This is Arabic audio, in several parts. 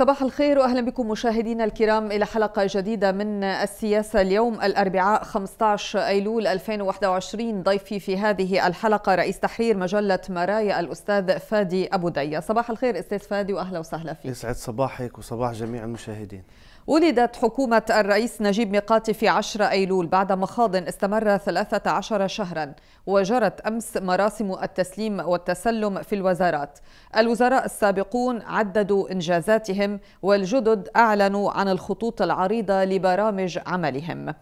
صباح الخير واهلا بكم مشاهدينا الكرام الى حلقه جديده من السياسه اليوم الاربعاء 15 ايلول 2021 ضيفي في هذه الحلقه رئيس تحرير مجله مرايا الاستاذ فادي ابو ديه صباح الخير استاذ فادي واهلا وسهلا فيك يسعد صباحك وصباح جميع المشاهدين ولدت حكومة الرئيس نجيب ميقاتي في 10 أيلول بعد مخاض استمر 13 شهرا وجرت أمس مراسم التسليم والتسلم في الوزارات الوزراء السابقون عددوا إنجازاتهم والجدد أعلنوا عن الخطوط العريضة لبرامج عملهم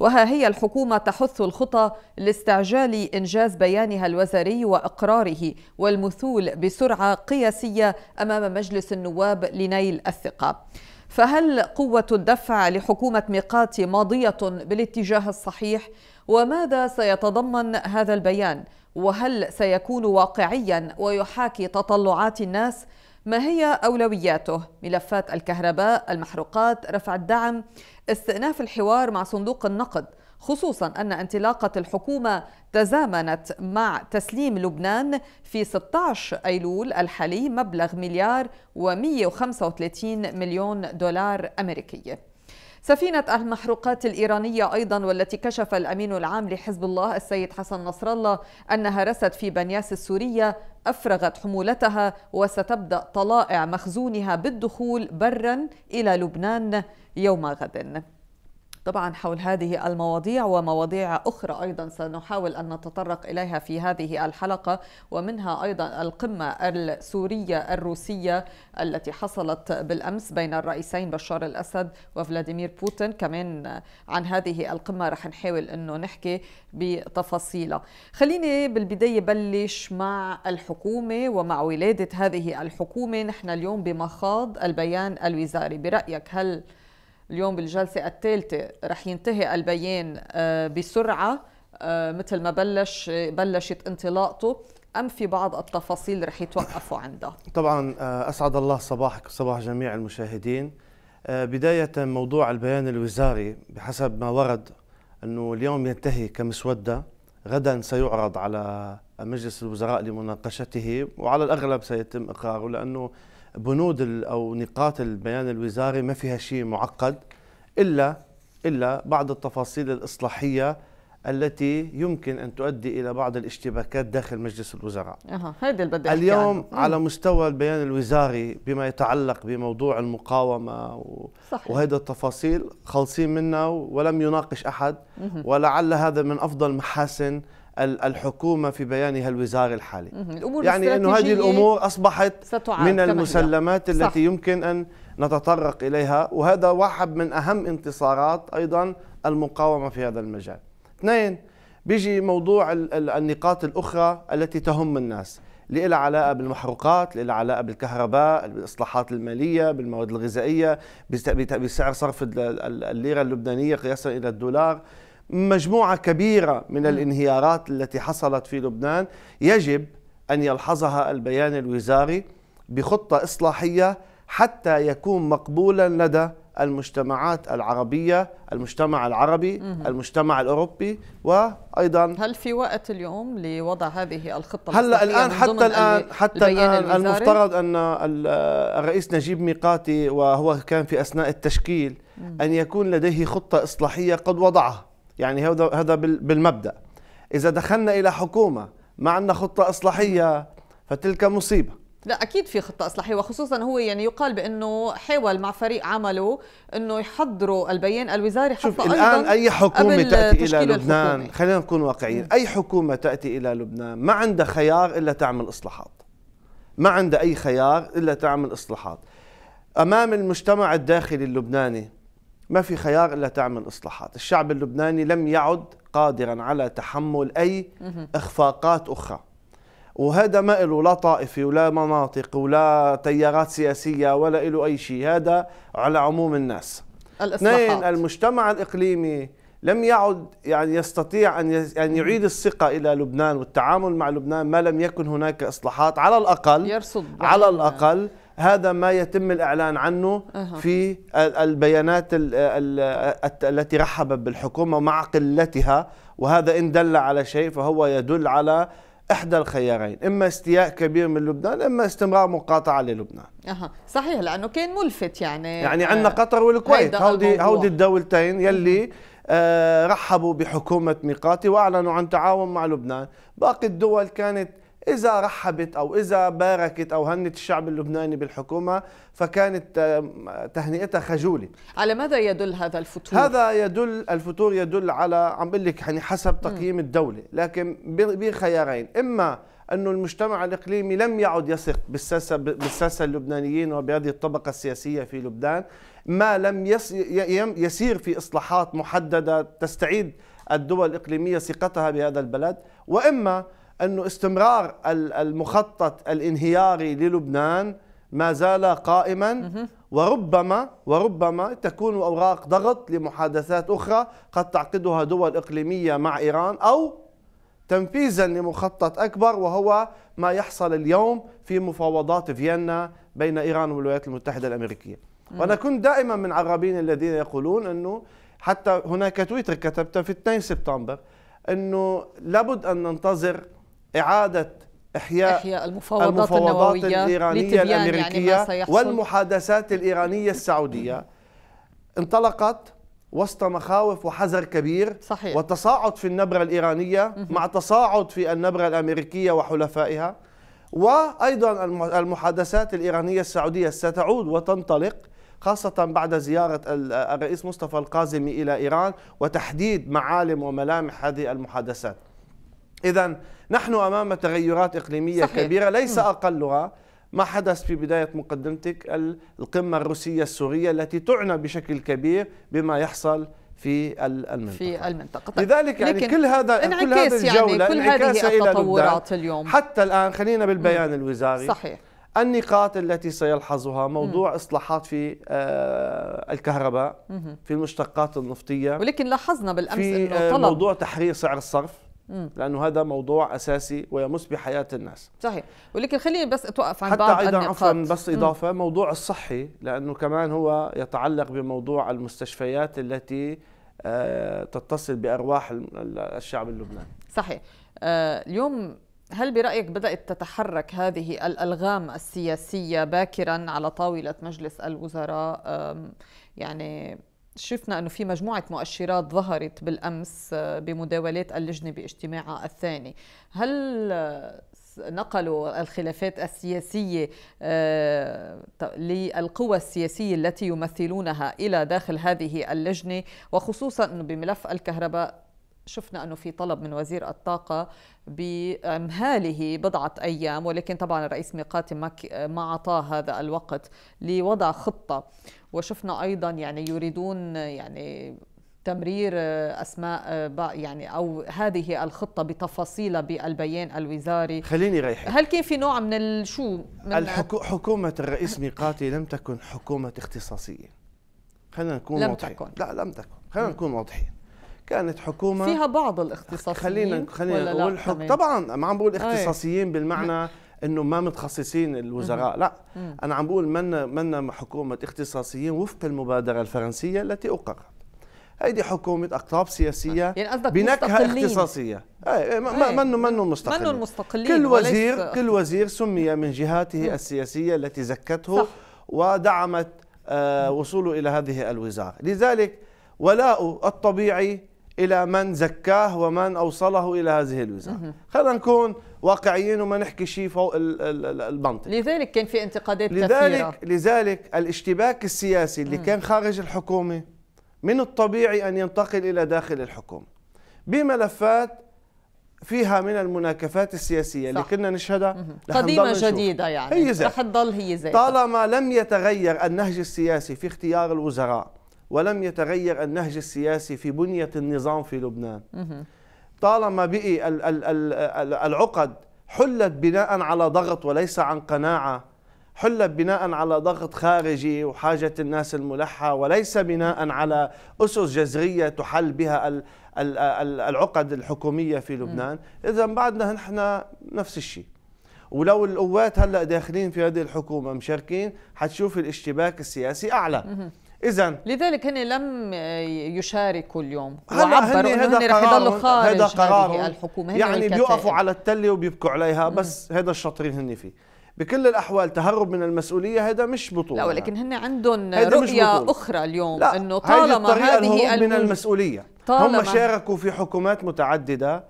وها هي الحكومة تحث الخطى لاستعجال إنجاز بيانها الوزاري وإقراره والمثول بسرعة قياسية أمام مجلس النواب لنيل الثقة فهل قوة الدفع لحكومة ميقات ماضية بالاتجاه الصحيح؟ وماذا سيتضمن هذا البيان؟ وهل سيكون واقعيا ويحاكي تطلعات الناس؟ ما هي أولوياته؟ ملفات الكهرباء، المحروقات، رفع الدعم، استئناف الحوار مع صندوق النقد، خصوصا أن انطلاقة الحكومة تزامنت مع تسليم لبنان في 16 أيلول الحالي مبلغ مليار و135 مليون دولار أمريكي سفينة المحروقات الإيرانية أيضا والتي كشف الأمين العام لحزب الله السيد حسن نصر الله أنها رست في بنياس السورية أفرغت حمولتها وستبدأ طلائع مخزونها بالدخول برا إلى لبنان يوم غد طبعا حول هذه المواضيع ومواضيع أخرى أيضا سنحاول أن نتطرق إليها في هذه الحلقة ومنها أيضا القمة السورية الروسية التي حصلت بالأمس بين الرئيسين بشار الأسد وفلاديمير بوتين كمان عن هذه القمة رح نحاول أنه نحكي بتفاصيلها خليني بالبداية بلش مع الحكومة ومع ولادة هذه الحكومة نحن اليوم بمخاض البيان الوزاري برأيك هل اليوم بالجلسة الثالثة رح ينتهي البيان آه، بسرعة آه، مثل ما بلش بلشت انطلاقته أم في بعض التفاصيل رح يتوقفوا عندها؟ طبعا آه، أسعد الله صباحك وصباح جميع المشاهدين بداية موضوع البيان الوزاري بحسب ما ورد أنه اليوم ينتهي كمسودة غدا سيعرض على مجلس الوزراء لمناقشته وعلى الأغلب سيتم إقراره لأنه بنود او نقاط البيان الوزاري ما فيها شيء معقد الا الا بعض التفاصيل الاصلاحيه التي يمكن ان تؤدي الى بعض الاشتباكات داخل مجلس الوزراء. اها هذا اللي اليوم يعني. على مستوى البيان الوزاري بما يتعلق بموضوع المقاومه و... صحيح. وهذه التفاصيل خالصين منها ولم يناقش احد ولعل هذا من افضل محاسن الحكومه في بيانها الوزاري الحالي يعني انه هذه الامور اصبحت من المسلمات التي يمكن ان نتطرق اليها وهذا واحد من اهم انتصارات ايضا المقاومه في هذا المجال اثنين بيجي موضوع النقاط الاخرى التي تهم الناس اللي لها علاقه بالمحروقات، اللي لها علاقه بالكهرباء، بالاصلاحات الماليه، بالمواد الغذائيه، بسعر صرف الليره اللبنانيه قياسا الى الدولار، مجموعة كبيرة من الانهيارات التي حصلت في لبنان يجب أن يلحظها البيان الوزاري بخطة إصلاحية حتى يكون مقبولا لدى المجتمعات العربية المجتمع العربي مه. المجتمع الأوروبي وأيضا هل في وقت اليوم لوضع هذه الخطة هلا الآن حتى الآن حتى الآن المفترض أن الرئيس نجيب ميقاتي وهو كان في أثناء التشكيل مه. أن يكون لديه خطة إصلاحية قد وضعها يعني هذا هذا بالمبدا اذا دخلنا الى حكومه ما عندنا خطه اصلاحيه فتلك مصيبه لا اكيد في خطه اصلاحيه وخصوصا هو يعني يقال بانه حاول مع فريق عمله انه يحضروا البيان الوزاري حتى شوف الان اي حكومه تاتي الى لبنان الحكومة. خلينا نكون واقعيين اي حكومه تاتي الى لبنان ما عندها خيار الا تعمل اصلاحات ما عندها اي خيار الا تعمل اصلاحات امام المجتمع الداخلي اللبناني ما في خيار الا تعمل اصلاحات، الشعب اللبناني لم يعد قادرا على تحمل اي اخفاقات اخرى. وهذا ما له لا طائفي ولا مناطق ولا تيارات سياسيه ولا له اي شيء، هذا على عموم الناس. الاصلاحات المجتمع الاقليمي لم يعد يعني يستطيع ان ان يعيد الثقه الى لبنان والتعامل مع لبنان ما لم يكن هناك اصلاحات على الاقل يرصد على الاقل يعني. هذا ما يتم الإعلان عنه في البيانات التي رحبت بالحكومة مع قلتها وهذا إن دل على شيء فهو يدل على احدى الخيارين اما استياء كبير من لبنان اما استمرار مقاطعه للبنان اها صحيح لانه كان ملفت يعني يعني آه، عندنا قطر والكويت هودي هودي الدولتين يلي آه رحبوا بحكومه ميقاتي واعلنوا عن تعاون مع لبنان باقي الدول كانت إذا رحبت أو إذا باركت أو هنت الشعب اللبناني بالحكومة فكانت آه، تهنئتها خجولة على ماذا يدل هذا الفتور؟ هذا يدل الفتور يدل على عم بقول لك يعني حسب تقييم الدولة لكن بخيارين إما أن المجتمع الإقليمي لم يعد يثق بالساسة, بالساسة اللبنانيين وبهذه الطبقة السياسية في لبنان ما لم يسير في إصلاحات محددة تستعيد الدول الإقليمية ثقتها بهذا البلد وإما أنه استمرار المخطط الانهياري للبنان ما زال قائما وربما وربما تكون أوراق ضغط لمحادثات أخرى قد تعقدها دول إقليمية مع إيران أو تنفيذا لمخطط أكبر وهو ما يحصل اليوم في مفاوضات فيينا بين إيران والولايات المتحدة الأمريكية وأنا كنت دائما من عربين الذين يقولون أنه حتى هناك تويتر كتبته في 2 سبتمبر أنه لابد أن ننتظر إعادة إحياء, إحياء المفاوضات, المفاوضات الإيرانية يعني الأمريكية يعني والمحادثات الإيرانية السعودية انطلقت وسط مخاوف وحذر كبير صحيح. وتصاعد في النبرة الإيرانية مع تصاعد في النبرة الأمريكية وحلفائها وأيضا المحادثات الإيرانية السعودية ستعود وتنطلق خاصة بعد زيارة الرئيس مصطفى القازمي إلى إيران وتحديد معالم وملامح هذه المحادثات إذا نحن أمام تغيرات إقليمية صحيح. كبيرة ليس أقلها ما حدث في بداية مقدمتك القمة الروسية السورية التي تعنى بشكل كبير بما يحصل في المنطقة في المنطقة طيب. لذلك يعني كل هذا كل هذا يعني، الجولة يعني كل هذه التطورات اليوم حتى الآن خلينا بالبيان مم. الوزاري صحيح النقاط التي سيلحظها موضوع مم. اصلاحات في آه الكهرباء مم. في المشتقات النفطيه ولكن لاحظنا بالامس في انه آه، طلب موضوع تحرير سعر الصرف لانه هذا موضوع اساسي ويمس بحياه الناس صحيح ولكن خليني بس اتوقف عن حتى بعض ايضا عفوا بس اضافه مم. موضوع الصحي لانه كمان هو يتعلق بموضوع المستشفيات التي آه، تتصل بارواح الشعب اللبناني صحيح آه، اليوم هل برأيك بدأت تتحرك هذه الألغام السياسية باكرا على طاولة مجلس الوزراء يعني شفنا أنه في مجموعة مؤشرات ظهرت بالأمس آه، بمداولات اللجنة باجتماعها الثاني هل آه، نقلوا الخلافات السياسية آه، للقوى السياسية التي يمثلونها إلى داخل هذه اللجنة وخصوصا بملف الكهرباء شفنا أنه في طلب من وزير الطاقة بإمهاله بضعة أيام ولكن طبعا الرئيس ميقاتي ما أعطاه هذا الوقت لوضع خطة وشفنا أيضا يعني يريدون يعني تمرير اسماء يعني او هذه الخطه بتفاصيلها بالبيان الوزاري خليني ريحي هل كان في نوع من الشو الحكو حكومه الرئيس ميقاتي لم تكن حكومه اختصاصيه خلينا نكون لم واضحين تكن. لا لم تكن خلينا نكون واضحين كانت حكومه فيها بعض الاختصاصيين خلينا خلينا نقول طبعا ما عم بقول اختصاصيين بالمعنى انه ما متخصصين الوزراء لا انا عم بقول منا منا حكومه اختصاصيين وفق المبادره الفرنسيه التي اقرت هيدي حكومة أقطاب سياسية يعني بنكهة اختصاصية أي منو منه مستقلين منو المستقلين كل وزير كل وزير سمي من جهاته السياسية التي زكته صح. ودعمت آه وصوله إلى هذه الوزارة لذلك ولاؤه الطبيعي الى من زكاه ومن اوصله الى هذه الوزاره خلينا نكون واقعيين وما نحكي شيء فوق المنطق لذلك كان في انتقادات لذلك كثيره لذلك الاشتباك السياسي اللي كان خارج الحكومه من الطبيعي ان ينتقل الى داخل الحكومه بملفات فيها من المناكفات السياسية صح. اللي كنا نشهدها قديمة جديدة يعني هي رح تضل هي زي طالما لم يتغير النهج السياسي في اختيار الوزراء ولم يتغير النهج السياسي في بنية النظام في لبنان طالما بقي العقد حلت بناء على ضغط وليس عن قناعة حلت بناء على ضغط خارجي وحاجة الناس الملحة وليس بناء على أسس جذرية تحل بها العقد الحكومية في لبنان إذا بعدنا نحن نفس الشيء ولو القوات هلأ داخلين في هذه الحكومة مشاركين حتشوف الاشتباك السياسي أعلى اذا لذلك هن لم يشاركوا اليوم وعبروا انه هن رح يضلوا خارج هذا قرار الحكومه يعني بيوقفوا على التله وبيبكوا عليها بس هذا الشاطرين هن فيه بكل الاحوال تهرب من المسؤوليه هذا مش بطوله لا ولكن هن عندهم رؤيه اخرى اليوم انه طالما هذه الهروب من المسؤوليه هم شاركوا في حكومات متعدده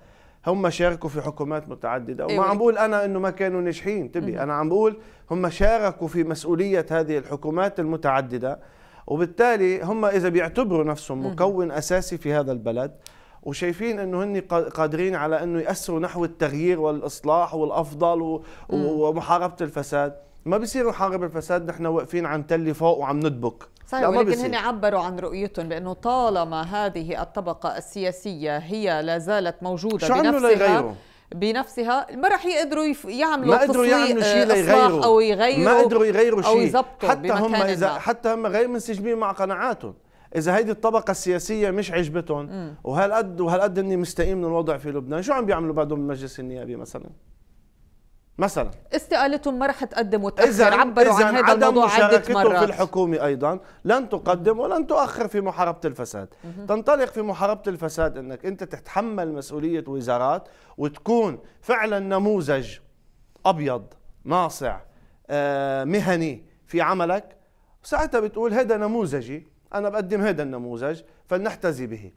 هم شاركوا في حكومات متعدده وما أيوة، عم بقول انا انه ما كانوا ناجحين تبي انا عم بقول هم شاركوا في مسؤوليه هذه الحكومات المتعدده وبالتالي هم إذا بيعتبروا نفسهم مكون أساسي في هذا البلد وشايفين انه هن قادرين على انه ياثروا نحو التغيير والاصلاح والافضل ومحاربه الفساد ما بيصير نحارب الفساد نحن واقفين عن تلي فوق وعم ندبك صحيح ولكن هن عبروا عن رؤيتهم بانه طالما هذه الطبقه السياسيه هي لا زالت موجوده شو بنفسها ليغيروا؟ بنفسها ما راح يقدروا يعملوا ما قدروا يعملوا شيء آه، ليغيروا او يغيروا ما قدروا يغيروا شيء حتى هم اذا ما. حتى هم غير منسجمين مع قناعاتهم اذا هيدي الطبقه السياسيه مش عجبتهم وهالقد وهالقد اني مستقيم من الوضع في لبنان شو عم بيعملوا بعدهم بالمجلس النيابي مثلا مثلا استقالتهم ما رح تقدم والتأخر عبروا عن هذا الموضوع عدة مرات في الحكومة أيضا لن تقدم ولن تؤخر في محاربة الفساد تنطلق في محاربة الفساد أنك أنت تتحمل مسؤولية وزارات وتكون فعلا نموذج أبيض ناصع آه، مهني في عملك ساعتها بتقول هذا نموذجي أنا بقدم هذا النموذج فلنحتذي به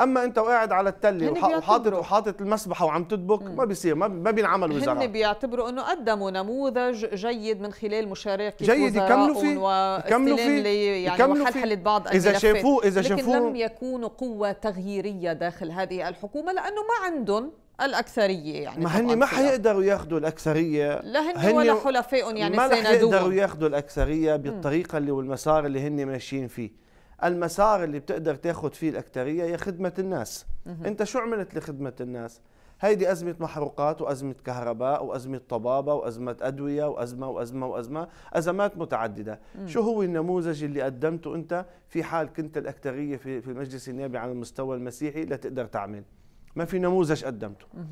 اما انت وقاعد على التله وحاطط وحاطط المسبحه وعم تطبق ما بيصير ما بينعمل وزراء هن بيعتبروا انه قدموا نموذج جيد من خلال مشاركه جيد يكملوا فيه يكملوا فيه يعني يكملوا وحلحلت بعض اذا شافوه اذا شافوه لكن لم يكونوا قوه تغييريه داخل هذه الحكومه لانه ما عندهم الأكثرية يعني ما هن ما حيقدروا ياخذوا الأكثرية لا هن, هن ولا حلفائهم يعني ما حيقدروا ياخذوا الأكثرية بالطريقة اللي والمسار اللي هن ماشيين فيه المسار اللي بتقدر تاخذ فيه الاكثريه هي خدمه الناس انت شو عملت لخدمه الناس هيدي أزمة محروقات وأزمة كهرباء وأزمة طبابة وأزمة أدوية وأزمة وأزمة وأزمة أزمات متعددة مم. شو هو النموذج اللي قدمته أنت في حال كنت الأكثرية في المجلس النيابي على المستوى المسيحي لا تقدر تعمل ما في نموذج قدمته مم.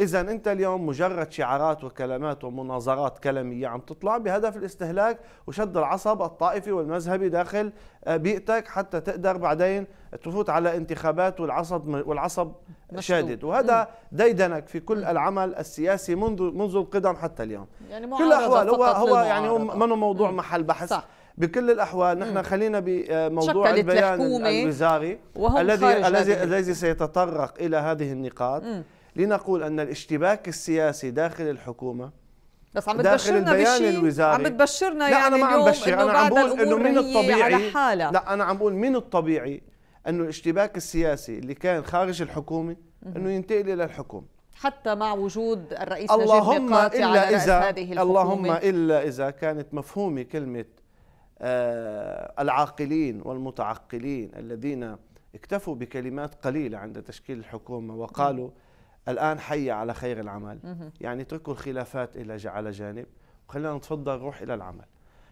إذا أنت اليوم مجرد شعارات وكلمات ومناظرات كلامية عم تطلع بهدف الاستهلاك وشد العصب الطائفي والمذهبي داخل آه، بيئتك حتى تقدر بعدين تفوت على انتخابات والعصب والعصب شادد وهذا ديدنك في كل العمل السياسي منذ منذ القدم حتى اليوم يعني كل الأحوال هو هو يعني منه موضوع محل بحث صح. بكل الاحوال نحن خلينا بموضوع آه، البيان الوزاري الذي الذي الذي سيتطرق الى هذه النقاط مم. لنقول أن الاشتباك السياسي داخل الحكومة بس عم بتبشرنا بشيء الوزاري عم بتبشرنا يعني أنا ما عم بشر أنا عم بقول إنه من الطبيعي لا أنا عم بقول من الطبيعي انه الاشتباك السياسي اللي كان خارج الحكومه انه ينتقل الى الحكومه حتى مع وجود الرئيس اللهم نجيب ميقاتي إلا على إذا هذه الحكومة اللهم إلا إذا كانت مفهومة كلمة آه العاقلين والمتعقلين الذين اكتفوا بكلمات قليلة عند تشكيل الحكومة وقالوا م. الآن حي على خير العمل يعني اتركوا الخلافات إلى على جانب وخلينا نتفضل نروح إلى العمل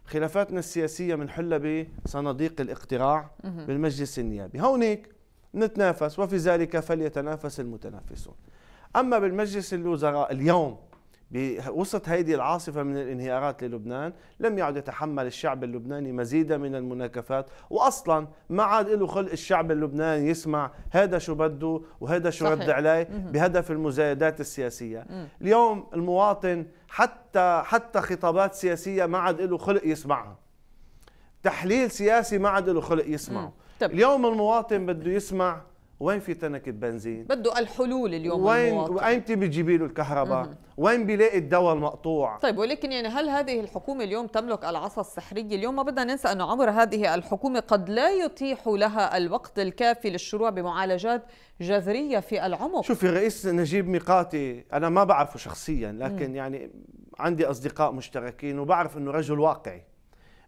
خلافاتنا السياسية بنحلها بصناديق الاقتراع بالمجلس النيابي هونيك نتنافس وفي ذلك فليتنافس المتنافسون أما بالمجلس الوزراء اليوم بوسط هذه العاصفة من الانهيارات للبنان لم يعد يتحمل الشعب اللبناني مزيدا من المناكفات وأصلا ما عاد له خلق الشعب اللبناني يسمع هذا شو بده وهذا شو صحيح. رد عليه بهدف المزايدات السياسية اليوم المواطن حتى حتى خطابات سياسية ما عاد له خلق يسمعها تحليل سياسي ما عاد له خلق يسمعه طيب. اليوم المواطن بده يسمع وين في تنكة بنزين بده الحلول اليوم وين وين بتجيبي له الكهرباء وين بيلاقي الدواء المقطوع طيب ولكن يعني هل هذه الحكومة اليوم تملك العصا السحرية اليوم ما بدنا ننسى أنه عمر هذه الحكومة قد لا يتيح لها الوقت الكافي للشروع بمعالجات جذرية في العمق شوفي رئيس نجيب ميقاتي أنا ما بعرفه شخصيا لكن مم. يعني عندي أصدقاء مشتركين وبعرف أنه رجل واقعي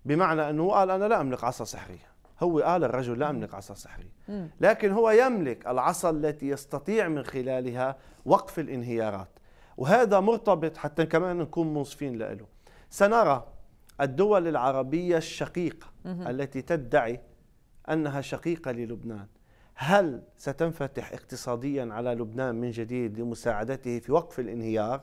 بمعنى أنه قال أنا لا أملك عصا سحرية هو قال الرجل لا أملك عصا سحرية لكن هو يملك العصا التي يستطيع من خلالها وقف الانهيارات وهذا مرتبط حتى كمان نكون منصفين له سنرى الدول العربية الشقيقة التي تدعي أنها شقيقة للبنان هل ستنفتح اقتصاديا على لبنان من جديد لمساعدته في وقف الانهيار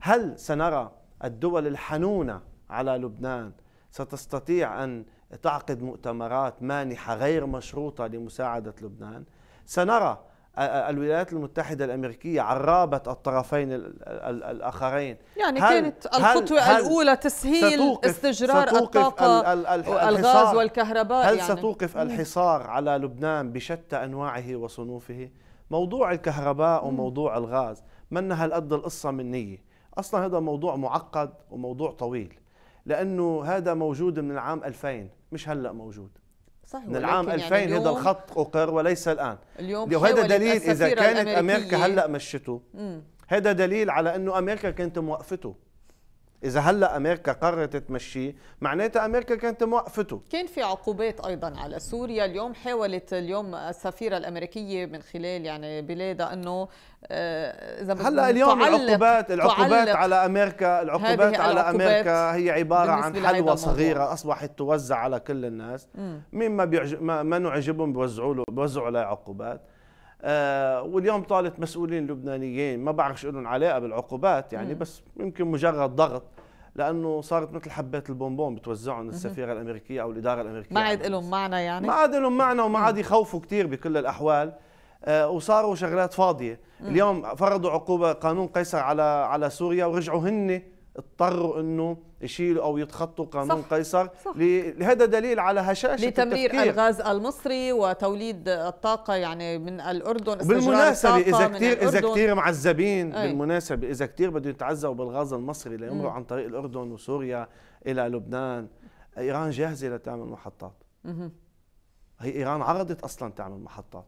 هل سنرى الدول الحنونة على لبنان ستستطيع أن تعقد مؤتمرات مانحة غير مشروطة لمساعدة لبنان سنرى الولايات المتحدة الأمريكية عرابت الطرفين الآخرين يعني هل كانت الخطوة هل الأولى تسهيل ستوقف استجرار ستوقف الطاقة الغاز والكهرباء هل يعني ستوقف الحصار على لبنان بشتى أنواعه وصنوفه موضوع الكهرباء وموضوع الغاز منها القد القصة من نية أصلا هذا موضوع معقد وموضوع طويل لأنه هذا موجود من العام 2000 مش هلا موجود صحيح من العام 2000 يعني هذا الخط اقر وليس الان اليوم هذا دليل اذا كانت امريكا هلا مشته هذا دليل على انه امريكا كانت موقفته اذا هلا امريكا قررت تمشيه معناتها امريكا كانت موقفته كان في عقوبات ايضا على سوريا اليوم حاولت اليوم السفيره الامريكيه من خلال يعني بلادها انه آه، اذا هلا اليوم العقوبات العقوبات على امريكا العقوبات على امريكا هي عباره عن حلوى صغيره اصبحت توزع على كل الناس مين ما بيعجب ما, ما عجبهم بيوزعوا له بيوزعوا له عقوبات آه واليوم طالت مسؤولين لبنانيين ما بعرف شو لهم علاقه بالعقوبات يعني بس يمكن مجرد ضغط لانه صارت مثل حبات البونبون بتوزعهم السفيره الامريكيه او الاداره الامريكيه ما عاد لهم معنى يعني ما عاد لهم معنى وما عاد يخوفوا كثير بكل الاحوال آه وصاروا شغلات فاضيه اليوم فرضوا عقوبه قانون قيصر على على سوريا ورجعوا هن اضطروا انه يشيلوا او يتخطوا قانون صح قيصر صح لهذا دليل على هشاشه لتمرير التفكير. الغاز المصري وتوليد الطاقه يعني من الاردن بالمناسبه اذا كثير اذا كثير معذبين بالمناسبه اذا كثير بدهم يتعذبوا بالغاز المصري ليمروا عن طريق الاردن وسوريا الى لبنان ايران جاهزه لتعمل محطات هي ايران عرضت اصلا تعمل محطات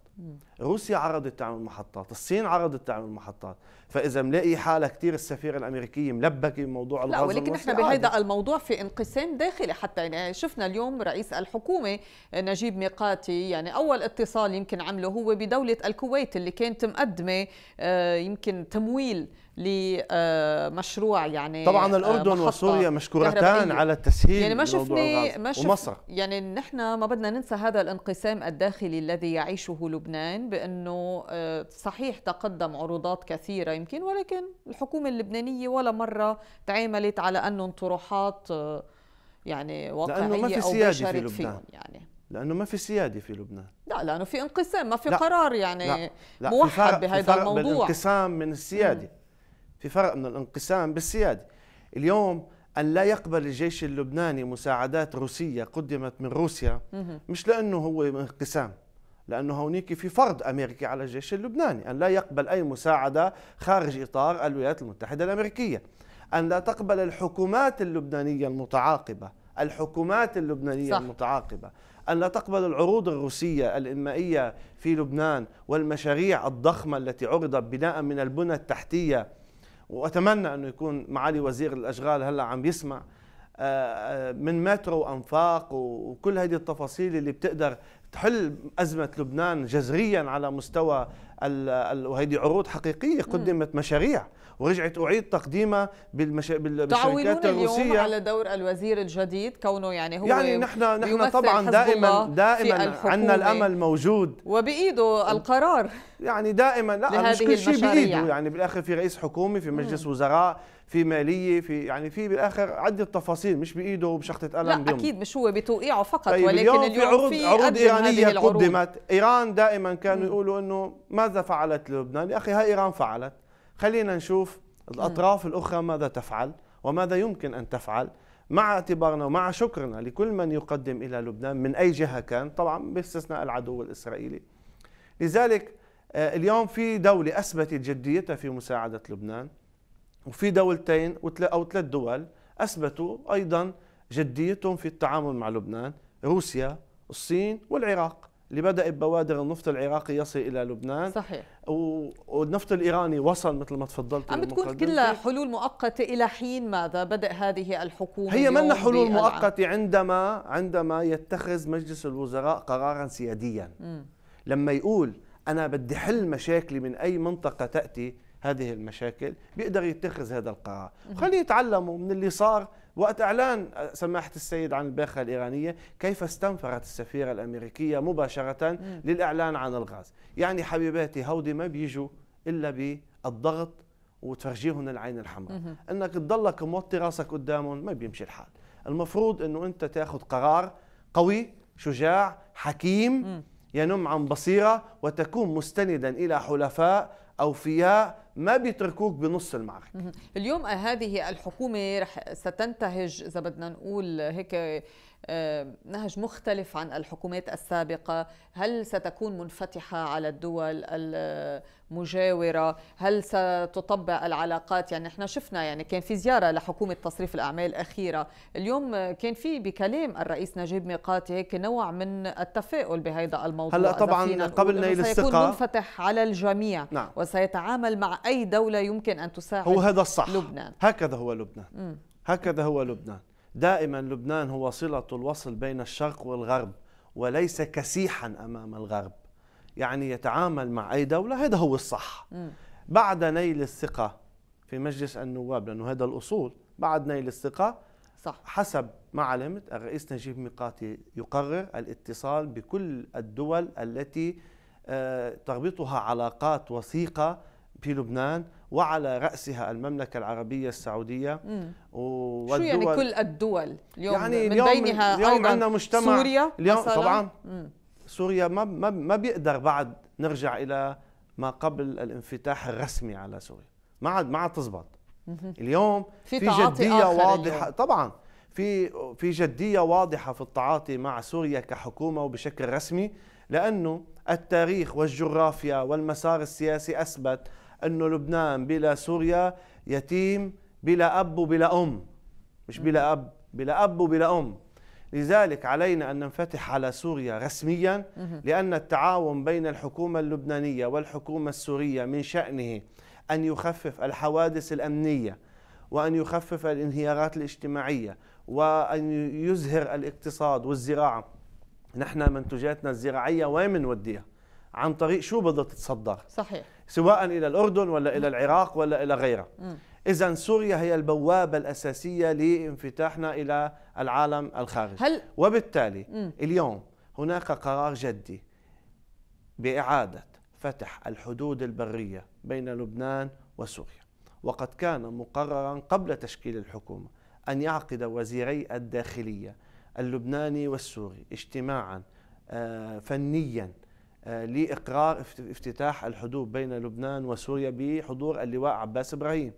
روسيا عرضت تعمل محطات الصين عرضت تعمل محطات فاذا ملاقي حالها كثير السفيره الامريكيه ملبكه بموضوع الغاز لا ولكن نحن بهذا الموضوع في انقسام داخلي حتى يعني شفنا اليوم رئيس الحكومه نجيب ميقاتي يعني اول اتصال يمكن عمله هو بدوله الكويت اللي كانت مقدمه آه، يمكن تمويل لمشروع آه، يعني طبعا آه، الاردن وسوريا مشكورتان على التسهيل يعني ما شفنا ما شف ومصر يعني نحن ما بدنا ننسى هذا الانقسام الداخلي الذي يعيشه لبنان بانه آه، صحيح تقدم عروضات كثيره يمكن ولكن الحكومه اللبنانيه ولا مره تعاملت على انه طروحات يعني واقعيه لأنه ما في سيادة او بشرت في فيهم يعني لانه ما في سياده في لبنان لا لانه في انقسام ما في لا قرار يعني لا لا موحد بهذا الموضوع بين انقسام من السياده م. في فرق من الانقسام بالسيادة اليوم أن لا يقبل الجيش اللبناني مساعدات روسية قدمت من روسيا مش لأنه هو انقسام لأنه هونيك في فرض أمريكي على الجيش اللبناني أن لا يقبل أي مساعدة خارج إطار الولايات المتحدة الأمريكية أن لا تقبل الحكومات اللبنانية المتعاقبة الحكومات اللبنانية صح. المتعاقبة أن لا تقبل العروض الروسية الإنمائية في لبنان والمشاريع الضخمة التي عرضت بناء من البنى التحتية واتمنى انه يكون معالي وزير الاشغال هلا عم يسمع آه، آه، من مترو وانفاق وكل هذه التفاصيل اللي بتقدر تحل ازمه لبنان جذريا على مستوى وهيدي عروض حقيقيه قدمت مشاريع ورجعت أعيد تقديمها بالمش... بالشركات الروسية اليوم على دور الوزير الجديد كونه يعني هو يعني نحن نحن طبعا دائما دائما عندنا الأمل موجود وبإيده القرار يعني دائما لا مش كل شيء بإيده يعني بالآخر في رئيس حكومي في مجلس وزراء في ماليه في يعني في بالاخر عده تفاصيل مش بايده وبشخطه قلم لا بيوم. اكيد مش هو بتوقيعه فقط طيب ولكن اليوم, اليوم في عروض, في عروض ايرانيه قدمت ايران دائما كانوا يقولوا انه ماذا فعلت لبنان يا اخي ها ايران فعلت خلينا نشوف الأطراف الأخرى ماذا تفعل وماذا يمكن أن تفعل مع اعتبارنا ومع شكرنا لكل من يقدم إلى لبنان من أي جهة كان طبعا باستثناء العدو الإسرائيلي لذلك آه، اليوم في دولة أثبتت جديتها في مساعدة لبنان وفي دولتين أو ثلاث دول أثبتوا أيضا جديتهم في التعامل مع لبنان روسيا الصين والعراق اللي بدا بوادر النفط العراقي يصل إلى لبنان صحيح والنفط الإيراني وصل مثل ما تفضلت عم بتكون كلها حلول مؤقتة إلى حين ماذا بدأ هذه الحكومة هي من حلول مؤقتة عندما عندما يتخذ مجلس الوزراء قرارا سياديا م. لما يقول أنا بدي حل مشاكلي من أي منطقة تأتي هذه المشاكل بيقدر يتخذ هذا القرار خليه يتعلموا من اللي صار وقت إعلان سماحة السيد عن الباخة الإيرانية كيف استنفرت السفيرة الأمريكية مباشرة للإعلان عن الغاز يعني حبيباتي هودي ما بيجوا إلا بالضغط وتفرجيهم العين الحمراء انك تضلك موطي راسك قدامهم ما بيمشي الحال المفروض انه انت تاخذ قرار قوي شجاع حكيم ينم عن بصيرة وتكون مستندا إلى حلفاء أوفياء ما بيتركوك بنص المعركة اليوم هذه الحكومة رح ستنتهج إذا بدنا نقول هيك آه، نهج مختلف عن الحكومات السابقة هل ستكون منفتحة على الدول المجاورة هل ستطبع العلاقات يعني احنا شفنا يعني كان في زيارة لحكومة تصريف الأعمال الأخيرة اليوم كان في بكلام الرئيس نجيب ميقاتي هيك نوع من التفاؤل بهذا الموضوع هلا طبعا قبل نيل الثقة سيكون منفتح على الجميع نعم. وسيتعامل مع أي دولة يمكن أن تساعد هو هذا الصح لبنان هكذا هو لبنان م. هكذا هو لبنان دائما لبنان هو صلة الوصل بين الشرق والغرب وليس كسيحا أمام الغرب يعني يتعامل مع أي دولة هذا هو الصح بعد نيل الثقة في مجلس النواب لأنه هذا الأصول بعد نيل الثقة صح. حسب ما علمت الرئيس نجيب ميقاتي يقرر الاتصال بكل الدول التي آه، تربطها علاقات وثيقة في لبنان وعلى رأسها المملكة العربية السعودية والدول شو يعني كل الدول اليوم يعني من اليوم بينها اليوم أيضا عندنا مجتمع سوريا اليوم طبعا مم. سوريا ما ما ما بيقدر بعد نرجع إلى ما قبل الانفتاح الرسمي على سوريا ما عاد ما عاد تزبط اليوم في, في جدية واضحة اليوم. طبعا في في جدية واضحة في التعاطي مع سوريا كحكومة وبشكل رسمي لأنه التاريخ والجغرافيا والمسار السياسي أثبت انه لبنان بلا سوريا يتيم بلا اب وبلا ام مش بلا اب بلا اب وبلا ام لذلك علينا أن ننفتح على سوريا رسميا لأن التعاون بين الحكومة اللبنانية والحكومة السورية من شأنه أن يخفف الحوادث الأمنية وأن يخفف الانهيارات الاجتماعية وأن يزهر الاقتصاد والزراعة نحن منتجاتنا الزراعية وين بنوديها؟ عن طريق شو بدها تتصدر؟ صحيح سواء إلى الأردن ولا إلى العراق ولا إلى غيره إذا سوريا هي البوابة الأساسية لانفتاحنا إلى العالم الخارجي هل وبالتالي م. اليوم هناك قرار جدي بإعادة فتح الحدود البرية بين لبنان وسوريا وقد كان مقررا قبل تشكيل الحكومة أن يعقد وزيري الداخلية اللبناني والسوري اجتماعا آه، فنيا آه، لإقرار افتتاح الحدود بين لبنان وسوريا بحضور اللواء عباس إبراهيم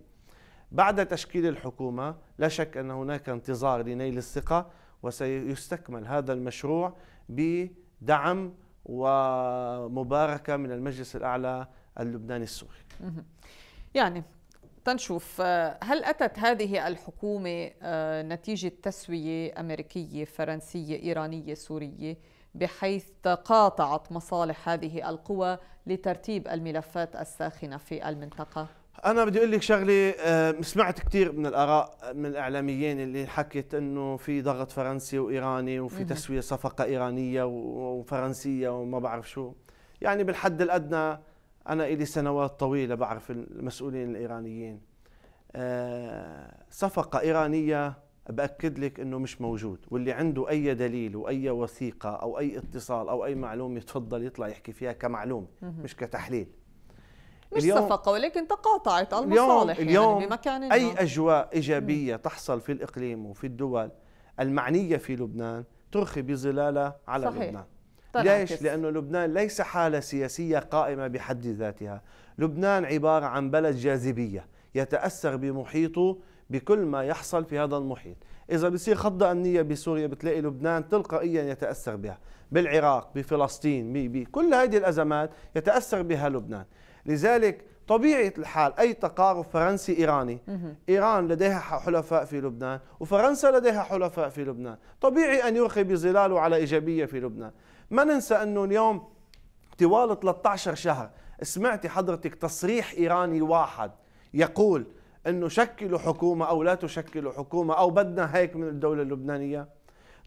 بعد تشكيل الحكومة لا شك أن هناك انتظار لنيل الثقة وسيستكمل هذا المشروع بدعم ومباركة من المجلس الأعلى اللبناني السوري يعني تنشوف آه، هل أتت هذه الحكومة آه، نتيجة تسوية أمريكية فرنسية إيرانية سورية بحيث تقاطعت مصالح هذه القوى لترتيب الملفات الساخنة في المنطقة؟ أنا بدي أقول لك شغلة آه، سمعت كثير من الآراء من الإعلاميين اللي حكت إنه في ضغط فرنسي وإيراني وفي تسوية صفقة إيرانية وفرنسية وما بعرف شو يعني بالحد الأدنى أنا إلي سنوات طويلة بعرف المسؤولين الإيرانيين آه، صفقة إيرانية باكد لك انه مش موجود واللي عنده اي دليل واي وثيقه او اي اتصال او اي معلومه يتفضل يطلع يحكي فيها كمعلومه مش كتحليل مش اليوم صفقه ولكن تقاطعت المصالح يعني اليوم, يعني بمكان اي اجواء ايجابيه مم. تحصل في الاقليم وفي الدول المعنيه في لبنان ترخي بظلالها على صحيح. لبنان ليش؟ لأنه لبنان ليس حالة سياسية قائمة بحد ذاتها لبنان عبارة عن بلد جاذبية يتأثر بمحيطه بكل ما يحصل في هذا المحيط إذا بصير خضة أمنية بسوريا بتلاقي لبنان تلقائيا يتأثر بها بالعراق بفلسطين بكل هذه الأزمات يتأثر بها لبنان لذلك طبيعة الحال أي تقارب فرنسي إيراني إيران لديها حلفاء في لبنان وفرنسا لديها حلفاء في لبنان طبيعي أن يرخي بظلاله على إيجابية في لبنان ما ننسى أنه اليوم طوال 13 شهر سمعت حضرتك تصريح إيراني واحد يقول انه شكلوا حكومه او لا تشكلوا حكومه او بدنا هيك من الدوله اللبنانيه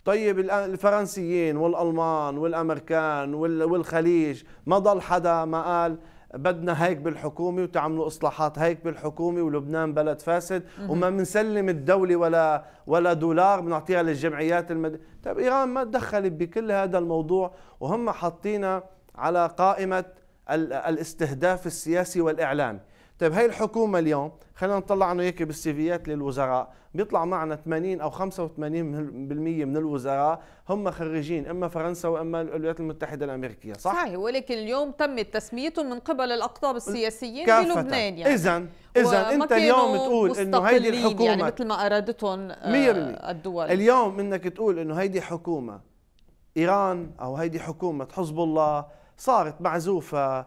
طيب الفرنسيين والالمان والامريكان والخليج ما ضل حدا ما قال بدنا هيك بالحكومه وتعملوا اصلاحات هيك بالحكومه ولبنان بلد فاسد وما بنسلم الدوله ولا ولا دولار بنعطيها للجمعيات المد... طيب ايران ما تدخلت بكل هذا الموضوع وهم حاطينا على قائمه الاستهداف السياسي والاعلامي طيب هي الحكومة اليوم خلينا نطلع أنه هيك بالسيفيات للوزراء بيطلع معنا 80 أو 85% من الوزراء هم خريجين إما فرنسا وإما الولايات المتحدة الأمريكية صح؟ صحيح ولكن اليوم تمت تسميتهم من قبل الأقطاب السياسيين في لبنان يعني إذا إذا أنت اليوم تقول إنه هيدي يعني الحكومة يعني مثل ما أرادتهم 100% آه، الدول اليوم إنك تقول إنه هيدي حكومة إيران أو هيدي حكومة حزب الله صارت معزوفة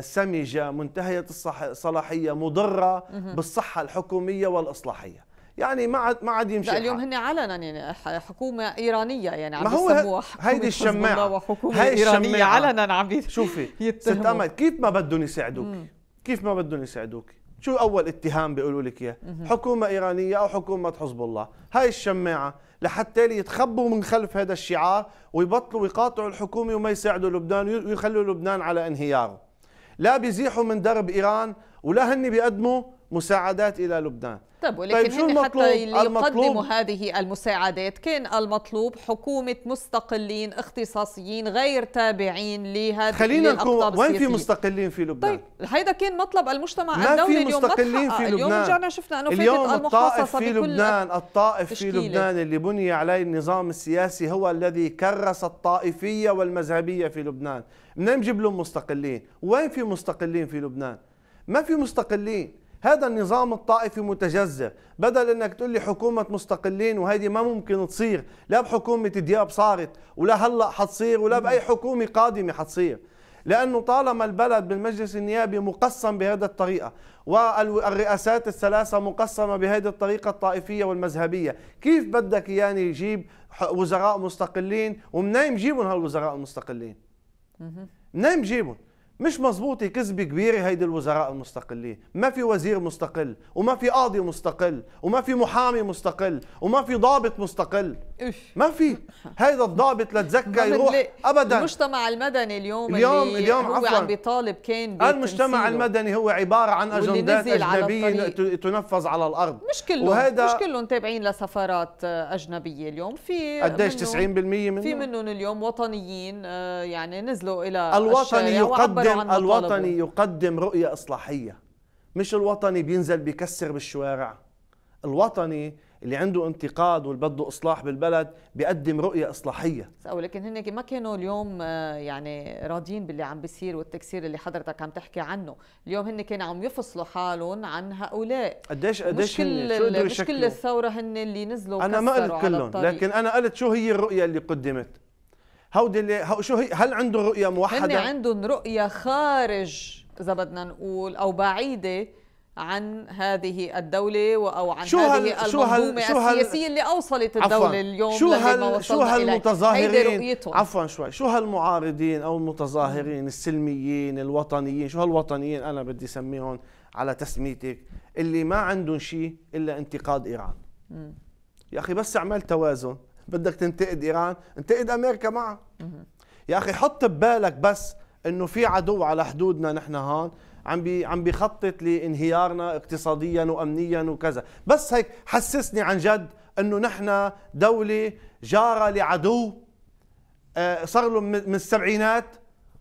سمجه منتهيه الصلاحيه مضره بالصحه الحكوميه والاصلاحيه يعني ما عاد ما عاد يمشي اليوم هن علنا يعني حكومه ايرانيه يعني عم ما هو هيدي الشماعه وحكومه هاي ايرانيه علنا عم شوفي ست امل كيف ما بدهم يساعدوك كيف ما بدهم يساعدوك شو اول اتهام بيقولوا لك اياه حكومه ايرانيه او حكومه حزب الله هاي الشماعه لحتى يتخبوا من خلف هذا الشعار ويبطلوا يقاطعوا الحكومه وما يساعدوا لبنان ويخلوا لبنان على انهياره لا بيزيحوا من درب ايران ولا هن بيقدموا مساعدات الى لبنان طيب ولكن طيب شو المطلوب؟ حتى اللي يقدموا هذه المساعدات كان المطلوب حكومة مستقلين اختصاصيين غير تابعين لهذه خلينا نكون وين في مستقلين في لبنان؟ طيب هيدا كان مطلب المجتمع ما الدولي في مستقلين في لبنان اليوم رجعنا شفنا انه اليوم الطائف في لبنان الطائف في لبنان اللي بني عليه النظام السياسي هو الذي كرس الطائفية والمذهبية في لبنان، منين نجيب لهم مستقلين؟ وين في مستقلين في لبنان؟ ما في مستقلين هذا النظام الطائفي متجذر بدل انك تقول لي حكومه مستقلين وهيدي ما ممكن تصير لا بحكومه دياب صارت ولا هلا حتصير ولا باي حكومه قادمه حتصير لانه طالما البلد بالمجلس النيابي مقسم بهذه الطريقه والرئاسات الثلاثه مقسمه بهذه الطريقه الطائفيه والمذهبيه، كيف بدك اياني يجيب وزراء مستقلين ومنين بجيبهم هالوزراء المستقلين؟ منين بجيبهم؟ مش مظبوطه كذبه كبيره هيدي الوزراء المستقلين ما في وزير مستقل وما في قاضي مستقل وما في محامي مستقل وما في ضابط مستقل ما في هذا الضابط لتزكى يروح ابدا المجتمع المدني اليوم اليوم اللي اليوم هو عفوا عم بيطالب كين المجتمع المدني هو عباره عن اجندات اجنبيه على تنفذ على الارض مش كلهم وهذا مش كلهم تابعين لسفارات آه، اجنبيه اليوم في قديش 90% منهم في منهم اليوم وطنيين آه، يعني نزلوا الى الوطني يقدم الوطني يقدم رؤيه اصلاحيه مش الوطني بينزل بيكسر بالشوارع الوطني اللي عنده انتقاد واللي بده اصلاح بالبلد بيقدم رؤيه اصلاحيه سأقول لكن هن ما كانوا اليوم آه، يعني راضيين باللي عم بيصير والتكسير اللي حضرتك عم تحكي عنه اليوم هن كانوا عم يفصلوا حالهم عن هؤلاء قديش قديش مش كل مش كل الثوره هن اللي نزلوا انا ما قلت كلهم لكن انا قلت شو هي الرؤيه اللي قدمت هودي اللي هو شو هي هل عندهم رؤيه موحده هن عندهم رؤيه خارج اذا بدنا نقول او بعيده عن هذه الدولة أو عن شو هذه شو المنظومة شو السياسية اللي أوصلت الدولة اليوم شو هال شو هالمتظاهرين عفوا شوي شو هالمعارضين أو المتظاهرين السلميين الوطنيين شو هالوطنيين أنا بدي سميهم على تسميتك اللي ما عندهم شيء إلا انتقاد إيران يا أخي بس اعمل توازن بدك تنتقد إيران انتقد أمريكا معها يا أخي حط ببالك بس انه في عدو على حدودنا نحن هون عم بي عم بيخطط لانهيارنا اقتصاديا وامنيا وكذا بس هيك حسسني عن جد انه نحن دوله جاره لعدو آه، صار له من السبعينات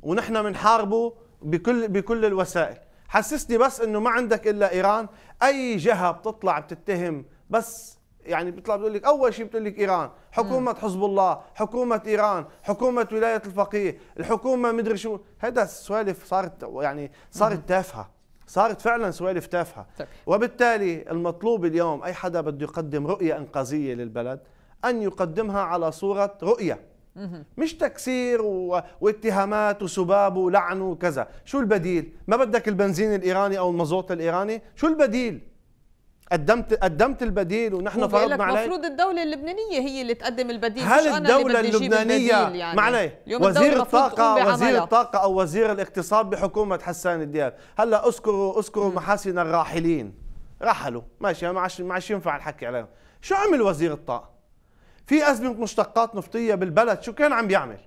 ونحن بنحاربه بكل بكل الوسائل حسسني بس انه ما عندك الا ايران اي جهه بتطلع بتتهم بس يعني بيطلع بيقول لك اول شيء بتقول لك ايران حكومه حزب الله حكومه ايران حكومه ولايه الفقيه الحكومه مدري شو هذا سوالف صارت يعني صارت تافهه صارت فعلا سوالف تافهه طيب. وبالتالي المطلوب اليوم اي حدا بده يقدم رؤيه انقاذيه للبلد ان يقدمها على صوره رؤيه مش تكسير و... واتهامات وسباب ولعن وكذا شو البديل ما بدك البنزين الايراني او المازوت الايراني شو البديل قدمت قدمت البديل ونحن فرضنا عليه المفروض الدوله اللبنانيه هي اللي تقدم البديل هل الدوله اللبنانيه يعني. معنى وزير الطاقه وزير الطاقه او وزير الاقتصاد بحكومه حسان الدياب هلا اذكروا اذكروا محاسن الراحلين رحلوا ماشي ما عادش ما عادش ينفع الحكي عليهم شو عمل وزير الطاقه في ازمه مشتقات نفطيه بالبلد شو كان عم بيعمل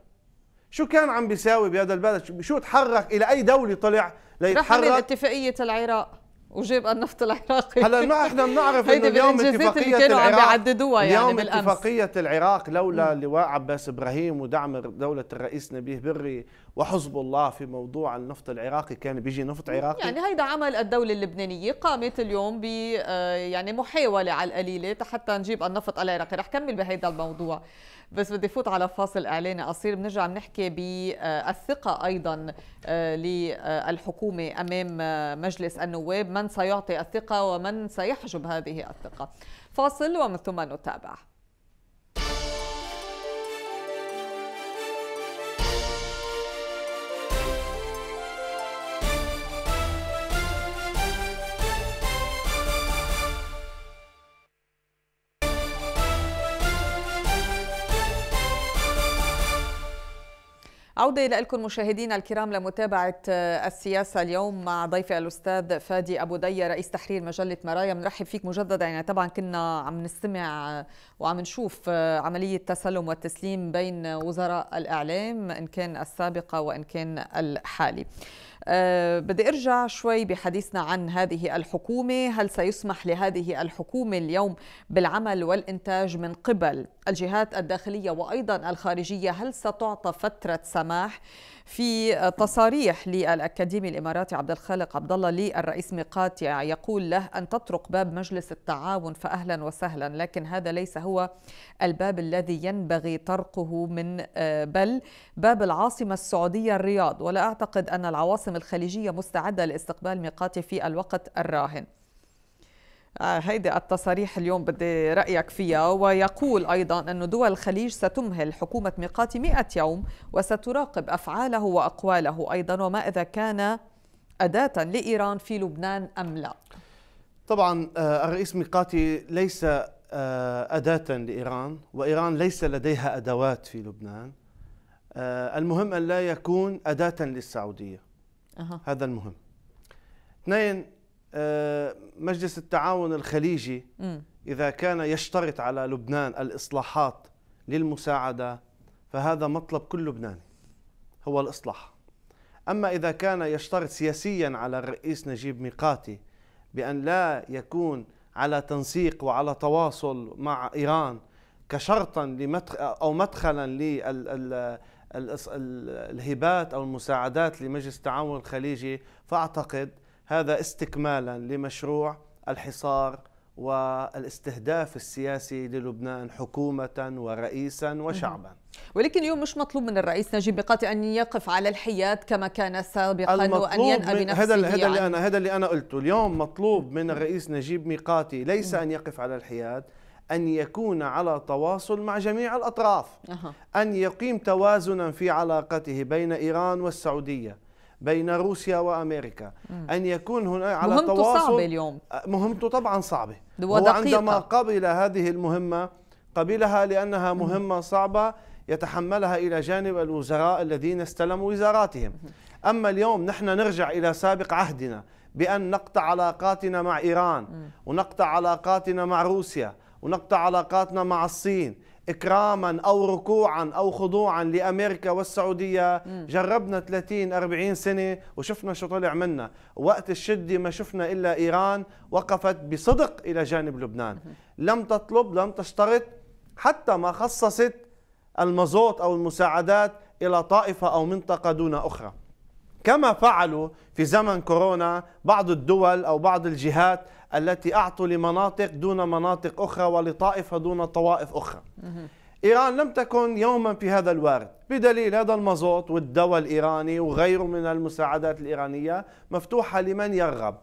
شو كان عم بيساوي بهذا البلد شو تحرك الى اي دوله طلع ليتحرك اتفاقيه العراق وجاب النفط العراقي هلا ما احنا بنعرف انه اليوم اتفاقيه كانوا العراق عم بيعددوها يعني اليوم بالأمس. اتفاقيه العراق لولا لواء عباس ابراهيم ودعم دوله الرئيس نبيه بري وحزب الله في موضوع النفط العراقي كان بيجي نفط عراقي يعني هيدا عمل الدولة اللبنانية قامت اليوم ب آه، يعني محاولة على القليلة حتى نجيب النفط العراقي رح كمل بهيدا الموضوع بس بدي فوت على فاصل اعلاني قصير بنرجع بنحكي بالثقه آه، ايضا آه، للحكومه امام مجلس النواب من سيعطي الثقه ومن سيحجب هذه الثقه فاصل ومن ثم نتابع عودة لكم مشاهدينا الكرام لمتابعة آه، السياسة اليوم مع ضيفي الأستاذ فادي أبو دية رئيس تحرير مجلة مرايا بنرحب فيك مجددا يعني طبعا كنا عم نستمع آه، وعم نشوف آه، عملية تسلم والتسليم بين وزراء الإعلام إن كان السابقة وإن كان الحالي أه بدي ارجع شوي بحديثنا عن هذه الحكومه، هل سيسمح لهذه الحكومه اليوم بالعمل والانتاج من قبل الجهات الداخلية وأيضا الخارجية هل ستعطى فترة سماح في تصاريح للأكاديمي الإماراتي عبد الخالق عبد الله للرئيس ميقات يقول له أن تطرق باب مجلس التعاون فأهلا وسهلا لكن هذا ليس هو الباب الذي ينبغي طرقه من آه، بل باب العاصمة السعودية الرياض ولا أعتقد أن العواصم الخليجية مستعدة لاستقبال ميقاتي في الوقت الراهن آه، هيدي التصاريح اليوم بدي رأيك فيها ويقول أيضا أن دول الخليج ستمهل حكومة ميقاتي 100 يوم وستراقب أفعاله وأقواله أيضا وما إذا كان أداة لإيران في لبنان أم لا طبعا آه، الرئيس ميقاتي ليس آه، أداة لإيران وإيران ليس لديها أدوات في لبنان المهم أن لا يكون أداة للسعودية أه. هذا المهم اثنين آه، مجلس التعاون الخليجي إذا كان يشترط على لبنان الإصلاحات للمساعدة فهذا مطلب كل لبناني هو الإصلاح أما إذا كان يشترط سياسيا على الرئيس نجيب ميقاتي بأن لا يكون على تنسيق وعلى تواصل مع إيران كشرطا أو مدخلا للهبات أو المساعدات لمجلس التعاون الخليجي فأعتقد هذا استكمالا لمشروع الحصار والاستهداف السياسي للبنان حكومة ورئيسا وشعبا ولكن اليوم مش مطلوب من الرئيس نجيب ميقاتي أن يقف على الحياد كما كان سابقا وأن ينأى بنفسه هذا هذا اللي يعني. أنا هذا اللي أنا قلته اليوم مطلوب من الرئيس نجيب ميقاتي ليس أن يقف على الحياد أن يكون على تواصل مع جميع الأطراف أن يقيم توازنا في علاقته بين إيران والسعودية بين روسيا وامريكا مم. ان يكون هنا على مهمته تواصل مهمته صعبه اليوم آه، مهمته طبعا صعبه وعندما قبل هذه المهمه قبلها لانها مهمه مم. صعبه يتحملها الى جانب الوزراء الذين استلموا وزاراتهم مم. اما اليوم نحن نرجع الى سابق عهدنا بان نقطع علاقاتنا مع ايران مم. ونقطع علاقاتنا مع روسيا ونقطع علاقاتنا مع الصين إكراما أو ركوعا أو خضوعا لأمريكا والسعودية م. جربنا 30 40 سنة وشفنا شو طلع منا وقت الشدة ما شفنا إلا إيران وقفت بصدق إلى جانب لبنان م. لم تطلب لم تشترط حتى ما خصصت المزوط أو المساعدات إلى طائفة أو منطقة دون أخرى كما فعلوا في زمن كورونا بعض الدول أو بعض الجهات التي أعطوا لمناطق دون مناطق أخرى ولطائفة دون طوائف أخرى إيران لم تكن يوما في هذا الوارد بدليل هذا المازوت والدواء الإيراني وغيره من المساعدات الإيرانية مفتوحة لمن يرغب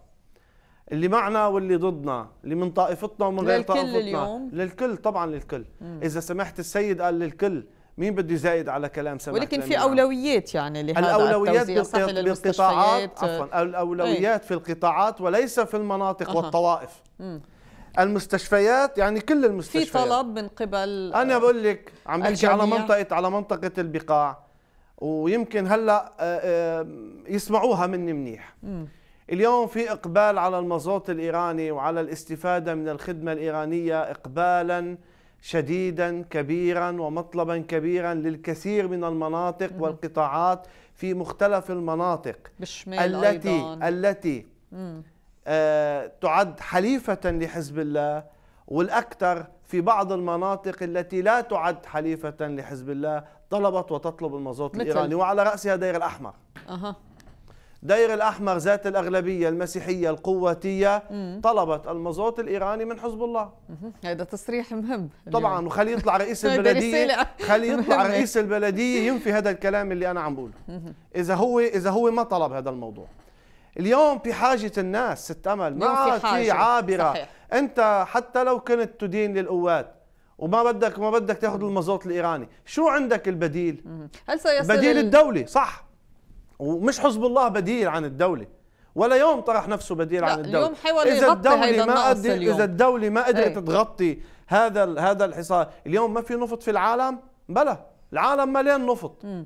اللي معنا واللي ضدنا اللي من طائفتنا ومن غير طائفتنا للكل اليوم. للكل طبعا للكل مم. إذا سمحت السيد قال للكل مين بده يزايد على كلام سماح ولكن في اولويات يعني لهذا الاولويات بالقطاعات عفوا آه. الاولويات في القطاعات وليس في المناطق أه. والطوائف م. المستشفيات يعني كل المستشفيات في طلب من قبل انا آه، بقول لك عم بحكي على منطقه على منطقه البقاع ويمكن هلا آه، يسمعوها مني منيح م. اليوم في اقبال على المازوت الايراني وعلى الاستفاده من الخدمه الايرانيه اقبالا شديدا كبيرا ومطلبا كبيرا للكثير من المناطق مم. والقطاعات في مختلف المناطق بالشمال التي أيضاً. التي آه تعد حليفه لحزب الله والاكثر في بعض المناطق التي لا تعد حليفه لحزب الله طلبت وتطلب المازوت الايراني وعلى راسها دير الاحمر أه. دير الأحمر ذات الأغلبية المسيحية القواتية طلبت المازوت الإيراني من حزب الله هذا تصريح مهم طبعا وخلي يطلع رئيس البلدية خلي يطلع رئيس البلدية ينفي هذا الكلام اللي أنا عم بقوله إذا هو إذا هو ما طلب هذا الموضوع اليوم في حاجة الناس ست أمل ما في عابرة صحيح. أنت حتى لو كنت تدين للقوات وما بدك ما بدك تاخذ المازوت الايراني، شو عندك البديل؟ هل سيصل البديل الدولي صح ومش حزب الله بديل عن الدوله ولا يوم طرح نفسه بديل عن الدوله اليوم حاول اذا الدوله ما اليوم. اذا الدوله ما قدرت إيه. تغطي هذا هذا الحصار اليوم ما في نفط في العالم بلا العالم مليان نفط م.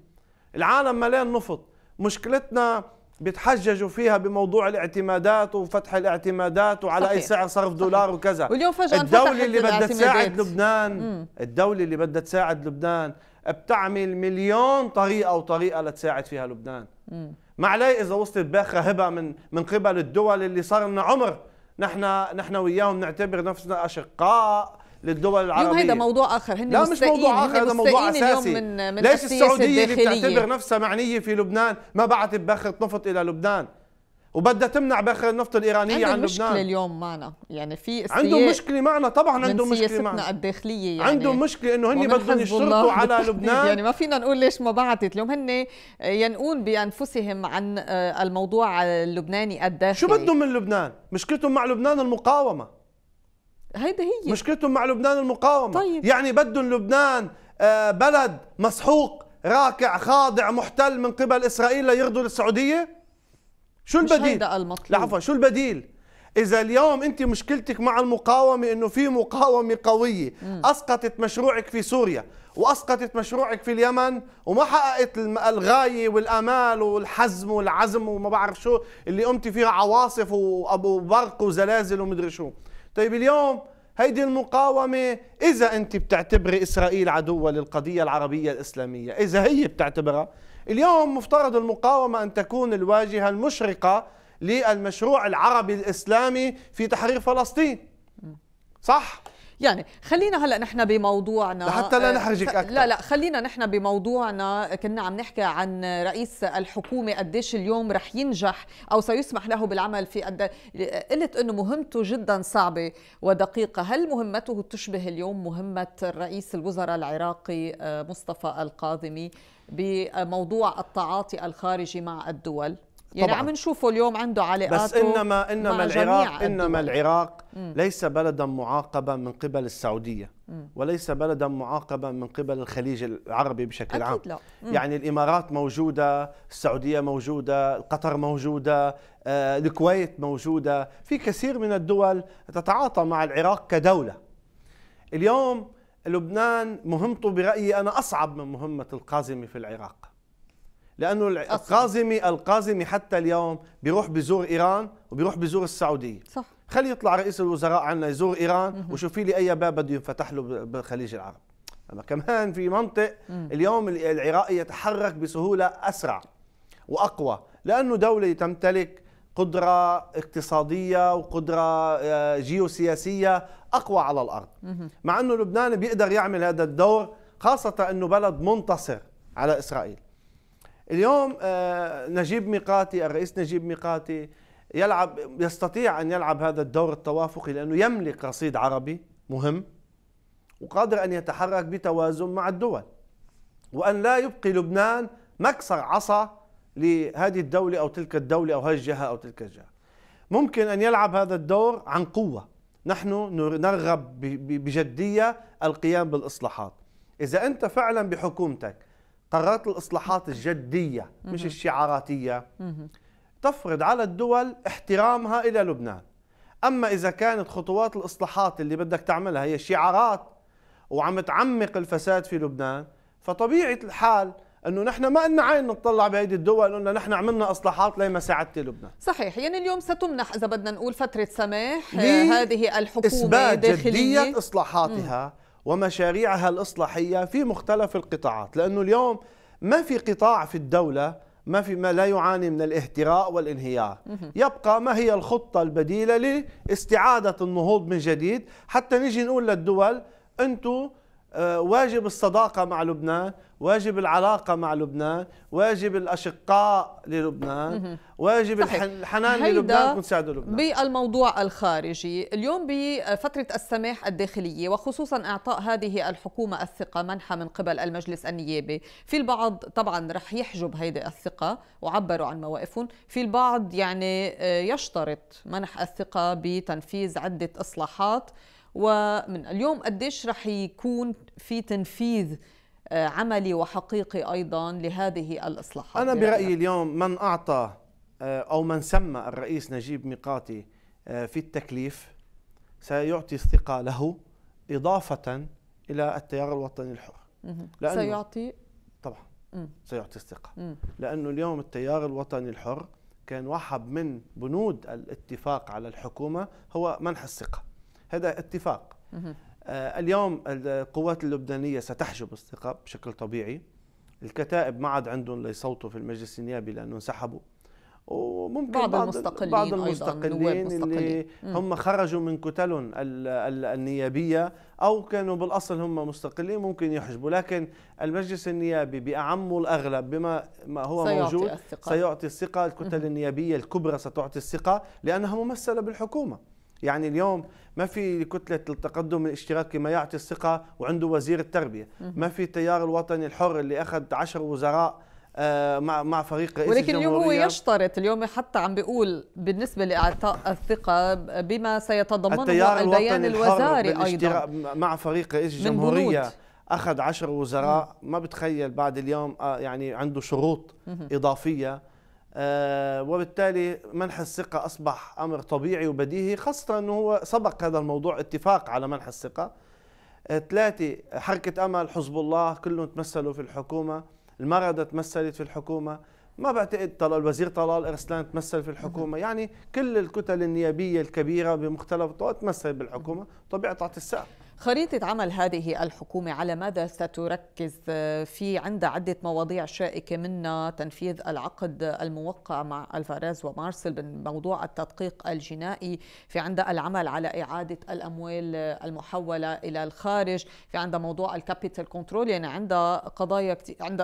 العالم مليان نفط مشكلتنا بيتحججوا فيها بموضوع الاعتمادات وفتح الاعتمادات وعلى صحيح. اي سعر صرف دولار وكذا واليوم فجاه الدوله اللي بدها تساعد لبنان الدوله اللي بدها تساعد لبنان بتعمل مليون طريقه وطريقه لتساعد فيها لبنان ما علي اذا وصلت باخره هبه من من قبل الدول اللي صار لنا عمر نحن نحن وياهم نعتبر نفسنا اشقاء للدول العربية اليوم هذا موضوع اخر هن لا مش موضوع اخر هذا موضوع اساسي من من ليش السعوديه اللي بتعتبر نفسها معنيه في لبنان ما بعت باخره نفط الى لبنان وبدها تمنع باخر النفط الايرانيه عن لبنان مشكله اليوم معنا يعني في عندهم مشكله معنا طبعا عندهم مشكله معنا الداخليه يعني عندهم مشكله انه هن بدهم يشترطوا على لبنان يعني ما فينا نقول ليش ما بعثت اليوم هن ينقون بانفسهم عن آه، الموضوع اللبناني الداخلي شو بدهم من لبنان مشكلتهم مع لبنان المقاومه هيدا هي مشكلتهم مع لبنان المقاومه طيب. يعني بدهم لبنان آه، بلد مسحوق راكع خاضع محتل من قبل اسرائيل ليرضوا السعوديه شو البديل؟ مش المطلوب لا عفوا شو البديل؟ إذا اليوم أنت مشكلتك مع المقاومة أنه في مقاومة قوية م. أسقطت مشروعك في سوريا وأسقطت مشروعك في اليمن وما حققت الغاية والأمال والحزم والعزم وما بعرف شو اللي قمت فيها عواصف وبرق وزلازل ومدري شو طيب اليوم هيدي المقاومة إذا أنت بتعتبري إسرائيل عدوة للقضية العربية الإسلامية إذا هي بتعتبرها اليوم مفترض المقاومة أن تكون الواجهة المشرقة للمشروع العربي الإسلامي في تحرير فلسطين صح؟ يعني خلينا هلا نحن بموضوعنا لحتى لا آه، نحرجك اكثر لا لا خلينا نحن بموضوعنا كنا عم نحكي عن رئيس الحكومه قديش اليوم رح ينجح او سيسمح له بالعمل في قد قلت انه مهمته جدا صعبه ودقيقه هل مهمته تشبه اليوم مهمه رئيس الوزراء العراقي آه، مصطفى القاضمي بموضوع التعاطي الخارجي مع الدول يعني طبعاً. عم نشوفه اليوم عنده علاقات بس انما انما العراق انما العراق ليس بلدا معاقبا من قبل السعوديه وليس بلدا معاقبا من قبل الخليج العربي بشكل أكيد عام لا. يعني الامارات موجوده السعوديه موجوده قطر موجوده آه، الكويت موجوده في كثير من الدول تتعاطى مع العراق كدوله اليوم لبنان مهمته برأيي أنا أصعب من مهمة القازمي في العراق لأنه القازمي القازمي حتى اليوم بيروح بزور إيران وبيروح بزور السعودية صح خلي يطلع رئيس الوزراء عنا يزور إيران وشوفي لي أي باب بده ينفتح له بالخليج العربي أما كمان في منطق اليوم العراق يتحرك بسهولة أسرع وأقوى لأنه دولة تمتلك قدرة اقتصادية وقدرة آه، جيوسياسية اقوى على الارض مع انه لبنان بيقدر يعمل هذا الدور خاصه انه بلد منتصر على اسرائيل اليوم آه، نجيب ميقاتي الرئيس نجيب ميقاتي يلعب يستطيع ان يلعب هذا الدور التوافقي لانه يملك رصيد عربي مهم وقادر ان يتحرك بتوازن مع الدول وان لا يبقي لبنان مكسر عصا لهذه الدوله او تلك الدوله او هذه الجهه او تلك الجهه ممكن ان يلعب هذا الدور عن قوه نحن نرغب بجدية القيام بالإصلاحات إذا أنت فعلا بحكومتك قررت الإصلاحات الجدية مش الشعاراتية تفرض على الدول احترامها إلى لبنان أما إذا كانت خطوات الإصلاحات اللي بدك تعملها هي شعارات وعم تعمق الفساد في لبنان فطبيعة الحال انه نحن ما لنا عين نطلع بهيدي الدول قلنا نحن عملنا اصلاحات لما ساعدت لبنان صحيح يعني اليوم ستمنح اذا بدنا نقول فتره سماح آه، هذه الحكومه اثبات جديه اصلاحاتها م. ومشاريعها الاصلاحيه في مختلف القطاعات لانه اليوم ما في قطاع في الدوله ما في ما لا يعاني من الاهتراء والانهيار يبقى ما هي الخطه البديله لاستعاده النهوض من جديد حتى نجي نقول للدول انتم آه، واجب الصداقة مع لبنان واجب العلاقة مع لبنان واجب الأشقاء للبنان واجب الحنان للبنان ونساعدوا لبنان بالموضوع الخارجي اليوم بفترة السماح الداخلية وخصوصا إعطاء هذه الحكومة الثقة منحة من قبل المجلس النيابي في البعض طبعا رح يحجب هيدي الثقة وعبروا عن مواقفهم في البعض يعني آه، يشترط منح الثقة بتنفيذ عدة إصلاحات ومن اليوم قديش رح يكون في تنفيذ آه، عملي وحقيقي ايضا لهذه الاصلاحات انا برايي اليوم من اعطى آه، او من سمى الرئيس نجيب ميقاتي آه، في التكليف سيعطي الثقه له اضافه الى التيار الوطني الحر لأنه سيعطي طبعا سيعطي الثقه لانه اليوم التيار الوطني الحر كان واحد من بنود الاتفاق على الحكومه هو منح الثقه هذا اتفاق آه، اليوم القوات اللبنانيه ستحجب الثقه بشكل طبيعي الكتائب ما عاد عندهم ليصوتوا في المجلس النيابي لانه انسحبوا وممكن بعض, بعض المستقلين بعض المستقلين اللي مم. هم خرجوا من كتلهم النيابيه او كانوا بالاصل هم مستقلين ممكن يحجبوا لكن المجلس النيابي باعمه الاغلب بما ما هو سيعطي موجود الثقة. سيعطي الثقه الكتل النيابيه الكبرى ستعطي الثقه لانها ممثله بالحكومه يعني اليوم ما في كتلة التقدم الاشتراكي ما يعطي الثقة وعنده وزير التربية ما في تيار الوطني الحر اللي أخذ عشر وزراء آه، مع مع فريق رئيس ولكن اليوم هو يشترط اليوم حتى عم بيقول بالنسبه لاعطاء الثقه بما سيتضمنه التيار البيان الوزاري ايضا مع فريق رئيس الجمهوريه اخذ عشر وزراء ما بتخيل بعد اليوم آه، يعني عنده شروط اضافيه آه، وبالتالي منح الثقة أصبح أمر طبيعي وبديهي خاصة أنه هو سبق هذا الموضوع اتفاق على منح الثقة آه، ثلاثة حركة أمل حزب الله كلهم تمثلوا في الحكومة المرضى تمثلت في الحكومة ما بعتقد طلال الوزير طلال ارسلان تمثل في الحكومه يعني كل الكتل النيابيه الكبيره بمختلف الطوائف تمثل بالحكومه طبيعه تعطي السقف خريطة عمل هذه الحكومة على ماذا ستركز في عند عدة مواضيع شائكة منها تنفيذ العقد الموقع مع الفاريز ومارسل بموضوع التدقيق الجنائي في عند العمل على إعادة الأموال المحولة إلى الخارج في عند موضوع الكابيتال كنترول يعني عند قضايا عند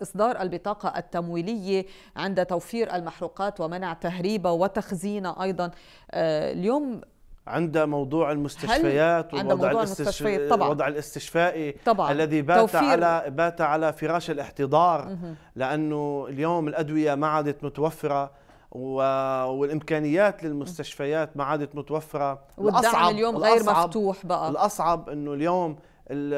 إصدار البطاقة التمويلية عند توفير المحروقات ومنع تهريبها وتخزينها أيضا آه، اليوم عند موضوع المستشفيات ووضع موضوع المستشفيات طبعا الوضع الاستشفائي طبعا الذي بات توفير. على بات على فراش الاحتضار لانه اليوم الادويه ما عادت متوفره والامكانيات للمستشفيات ما عادت متوفره والدعم اليوم غير الأصعب مفتوح بقى الاصعب انه اليوم